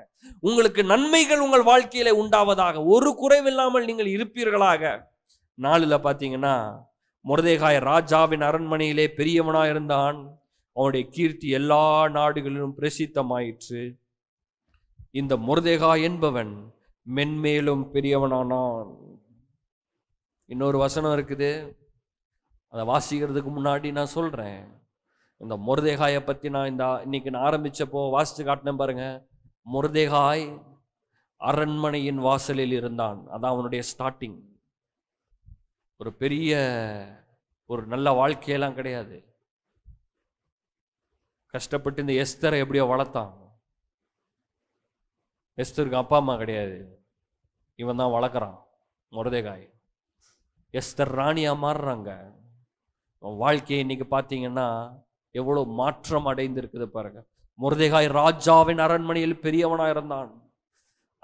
உங்களுக்கு நன்மைகள் உங்கள் வாழ்க்கையிலே உண்டாவதாக ஒரு குறைவில்லாமல் நீங்கள் இருப்பீர்களாக நாளில் பார்த்தீங்கன்னா முரதேகாய ராஜாவின் அரண்மனையிலே பெரியவனா இருந்தான் அவனுடைய கீர்த்தி எல்லா நாடுகளிலும் பிரசித்தமாயிற்று இந்த முரதேகா என்பவன் மென்மேலும் பெரியவனானான் இன்னொரு வசனம் இருக்குது அதை வாசிக்கிறதுக்கு முன்னாடி நான் சொல்கிறேன் இந்த முருதேகாயை பற்றி நான் இந்த இன்னைக்கு நான் ஆரம்பித்தப்போ வாசித்து காட்டினேன் பாருங்க முருதேகாய் அரண்மனையின் வாசலில் இருந்தான் அதான் அவனுடைய ஸ்டார்டிங் ஒரு பெரிய ஒரு நல்ல வாழ்க்கையெல்லாம் கிடையாது கஷ்டப்பட்டு இந்த எஸ்தரை எப்படியோ வளர்த்தான் எஸ்தருக்கு அப்பா அம்மா கிடையாது இவன் தான் வளர்க்குறான் முருதேகாய் எஸ்தர் ராணியாக மாறுறாங்க வாழ்க்கையை இன்னைக்கு பார்த்தீங்கன்னா எவ்வளோ மாற்றம் அடைந்திருக்குது பாருங்க முருதேகாய் ராஜாவின் அரண்மனையில் பெரியவனாக இருந்தான்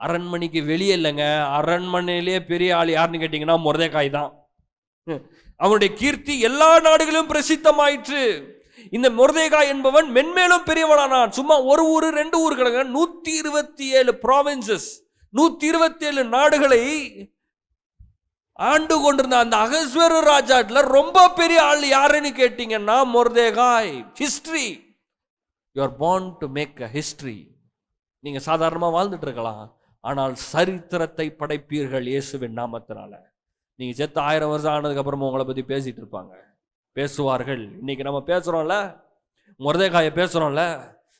அரண்மனைக்கு வெளியே இல்லைங்க அரண்மனையிலே பெரிய ஆள் யாருன்னு கேட்டிங்கன்னா முருதேகாய் தான் அவனுடைய கீர்த்தி எல்லா நாடுகளிலும் பிரசித்தமாயிற்று இந்த முருதேகா என்பவன் மென்மேலும் பெரியவனானான் சும்மா ஒரு ஊர் ரெண்டு ஊர் கிடங்க நூற்றி இருபத்தி ஏழு ப்ராவின்சஸ் நூற்றி இருபத்தி ஏழு நாடுகளை ஆண்டு கொண்டிருந்த அந்த அகஸ்வர ராஜாட்டில் ரொம்ப பெரிய ஆள் யாருன்னு கேட்டிங்கன்னா Mordecai history you are born to make a history நீங்கள் சாதாரணமாக வாழ்ந்துட்டு இருக்கலாம் ஆனால் சரித்திரத்தை படைப்பீர்கள் இயேசுவின் நாமத்தினால நீங்கள் செத்து ஆயிரம் வருஷம் ஆனதுக்கப்புறமா உங்களை பற்றி பேசிகிட்டு இருப்பாங்க பேசுவார்கள் இன்றைக்கி நம்ம பேசுகிறோம்ல முரதேகாயை பேசுகிறோம்ல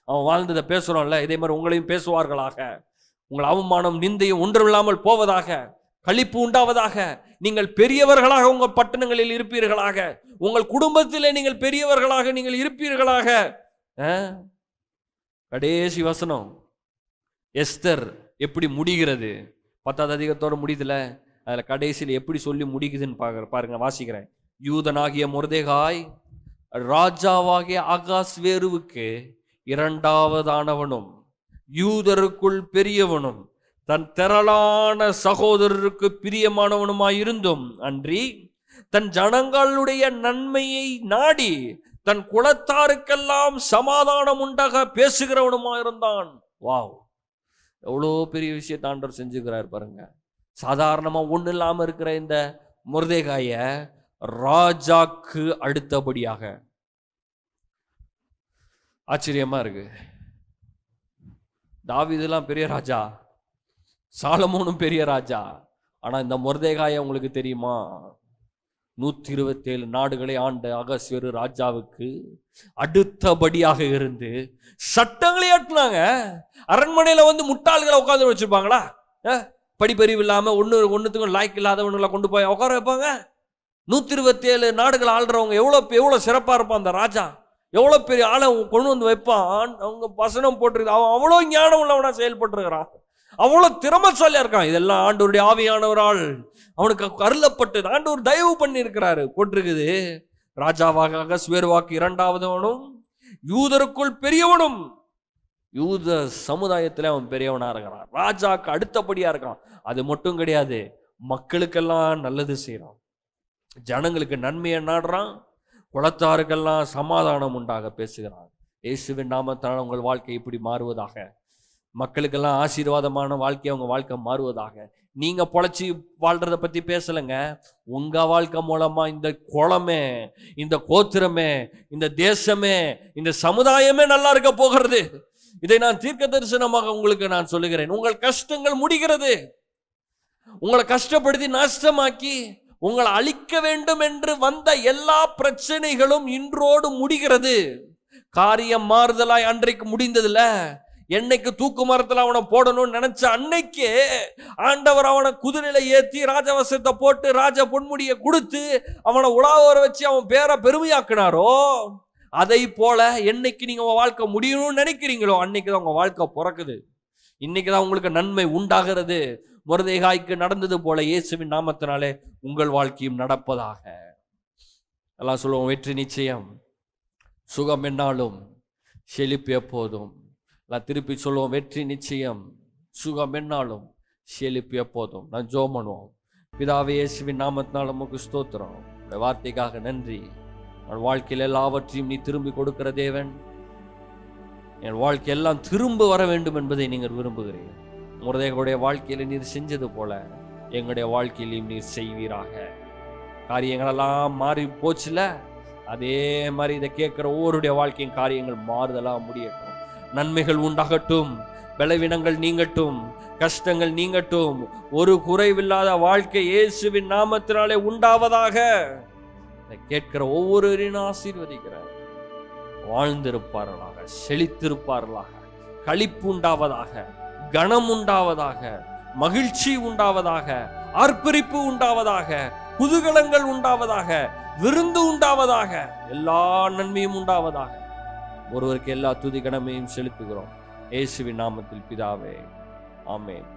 அவன் வாழ்ந்ததை பேசுகிறோம்ல இதே மாதிரி உங்களையும் பேசுவார்களாக உங்கள் அவமானம் நிந்தையும் ஒன்றுமில்லாமல் போவதாக கழிப்பு உண்டாவதாக நீங்கள் பெரியவர்களாக உங்கள் பட்டணங்களில் இருப்பீர்களாக உங்கள் குடும்பத்திலே நீங்கள் பெரியவர்களாக நீங்கள் இருப்பீர்களாக கடைசி வசனம் எஸ்தர் எப்படி முடிகிறது பத்தாவது அதிகத்தோடு முடியுதுல அதில் கடைசியில் எப்படி சொல்லி முடிக்குதுன்னு பார்க்குற பாருங்க வாசிக்கிறேன் யூதனாகிய முருதேகாய் ராஜாவாகிய ஆகாஸ் வேருவுக்கு இரண்டாவதானவனும் யூதருக்குள் பெரியவனும் தன் திரளான சகோதரருக்கு பிரியமானவனுமாயிருந்தும் அன்றி தன் ஜனங்களுடைய நன்மையை நாடி தன் குலத்தாருக்கெல்லாம் சமாதானம் உண்டாக பேசுகிறவனுமா இருந்தான் வாவ் எவ்வளோ பெரிய விஷயத்தாண்டர் ஆண்டவர் செஞ்சுக்கிறார் பாருங்க சாதாரணமாக ஒன்றும் இல்லாமல் இருக்கிற இந்த முருதேகாய ராஜாக்கு அடுத்தபடியாக ஆச்சரியமாக இருக்கு தாவிதெல்லாம் பெரிய ராஜா சாலமோனும் பெரிய ராஜா ஆனால் இந்த முருதேகாய உங்களுக்கு தெரியுமா நூற்றி இருபத்தேழு நாடுகளை ஆண்ட அகஸ்வரு ராஜாவுக்கு அடுத்தபடியாக இருந்து சட்டங்களே எட்டினாங்க அரண்மனையில் வந்து முட்டாள்களை உட்காந்து வச்சுருப்பாங்களா படிப்பறிவு இல்லாமல் ஒன்று ஒன்றுத்துக்கும் லாய்க்கு இல்லாதவனுங்களை கொண்டு போய் உட்கார வைப்பாங்க நூற்றி இருபத்தேழு நாடுகள் ஆள்றவங்க எவ்வளோ எவ்வளோ சிறப்பாக இருப்பான் அந்த ராஜா எவ்வளோ பெரிய ஆளை கொண்டு வந்து வைப்பான் அவங்க வசனம் போட்டிருக்கு அவன் அவ்வளோ ஞானம் உள்ளவனா செயல்பட்டுருக்கிறான் அவ்வளோ திறமைசாலியாக இருக்கான் இதெல்லாம் ஆண்டோருடைய ஆவியானவரால் அவனுக்கு அருளப்பட்டது ஆண்டவர் தயவு பண்ணியிருக்கிறாரு போட்டிருக்குது ராஜாவாக சுவேர்வாக்கு இரண்டாவதுவனும் யூதருக்குள் பெரியவனும் யூத சமுதாயத்தில் அவன் பெரியவனாக இருக்கிறான் ராஜாக்கு அடுத்தபடியாக இருக்கான் அது மட்டும் கிடையாது மக்களுக்கெல்லாம் நல்லது செய்கிறான் ஜனங்களுக்கு நன்மையை நாடுறான் குலத்தாருக்கெல்லாம் சமாதானம் உண்டாக பேசுகிறான் இயேசுவின் நாமத்தால் உங்கள் வாழ்க்கை இப்படி மாறுவதாக மக்களுக்கெல்லாம் ஆசீர்வாதமான வாழ்க்கை அவங்க வாழ்க்கை மாறுவதாக நீங்க பொழைச்சி வாழ்கிறத பத்தி பேசலைங்க உங்க வாழ்க்கை மூலமா இந்த குளமே இந்த கோத்திரமே இந்த தேசமே இந்த சமுதாயமே நல்லா இருக்க போகிறது இதை நான் தீர்க்க தரிசனமாக உங்களுக்கு நான் சொல்லுகிறேன் உங்கள் கஷ்டங்கள் முடிகிறது உங்களை கஷ்டப்படுத்தி நஷ்டமாக்கி உங்களை அழிக்க வேண்டும் என்று வந்த எல்லா பிரச்சனைகளும் இன்றோடு முடிகிறது காரியம் மாறுதலாய் அன்றைக்கு முடிந்ததில்லை என்னைக்கு தூக்கு மரத்தில் அவனை போடணும்னு நினைச்ச அன்னைக்கே ஆண்டவர் அவனை குதிரையில ஏற்றி ராஜவசத்தை போட்டு ராஜ பொன்முடியை கொடுத்து அவனை உலாவரை வச்சு அவன் பேரை பெருமையாக்குனாரோ அதை போல என்னைக்கு நீங்க வாழ்க்கை முடியணும்னு நினைக்கிறீங்களோ அன்னைக்கு தான் உங்க வாழ்க்கை பிறக்குது இன்னைக்கு தான் உங்களுக்கு நன்மை உண்டாகிறது முருதேகாய்க்கு நடந்தது போல இயேசுவின் நாமத்தினாலே உங்கள் வாழ்க்கையும் நடப்பதாக எல்லாம் சொல்லுவோம் வெற்றி நிச்சயம் சுகம் என்னாலும் செழிப்பு எப்போதும் நான் திருப்பி சொல்லுவோம் வெற்றி நிச்சயம் சுகம் என்னாலும் செழிப்பு எப்போதும் நான் ஜோம் பண்ணுவோம் பிதாவே இயேசுவின் நாமத்தினால் நமக்கு ஸ்தோத்திரம் வார்த்தைக்காக நன்றி என் வாழ்க்கையில் எல்லாவற்றையும் நீ திரும்பி கொடுக்கிற தேவன் என் வாழ்க்கை எல்லாம் திரும்ப வர வேண்டும் என்பதை நீங்கள் விரும்புகிறீர்கள் முருதேகளுடைய வாழ்க்கையில் நீர் செஞ்சது போல எங்களுடைய வாழ்க்கையிலையும் நீர் செய்வீராக காரியங்களெல்லாம் மாறி போச்சுல அதே மாதிரி இதை கேட்குற ஒவ்வொருடைய வாழ்க்கையும் காரியங்கள் மாறுதலாக முடியட்டும் நன்மைகள் உண்டாகட்டும் பலவீனங்கள் நீங்கட்டும் கஷ்டங்கள் நீங்கட்டும் ஒரு குறைவில்லாத வாழ்க்கை இயேசுவின் நாமத்தினாலே உண்டாவதாக கேட்கிற ஒவ்வொருவரின் ஆசீர்வதிக்கிறார் வாழ்ந்திருப்பார்களாக செழித்திருப்பார்களாக களிப்பு உண்டாவதாக கணம் உண்டாவதாக மகிழ்ச்சி உண்டாவதாக அர்ப்பரிப்பு உண்டாவதாக குதூகலங்கள் உண்டாவதாக விருந்து உண்டாவதாக எல்லா நன்மையும் உண்டாவதாக ஒருவருக்கு எல்லா துதி கடமையும் செலுத்துகிறோம் இயேசுவின் நாமத்தில் பிதாவே ஆமேன்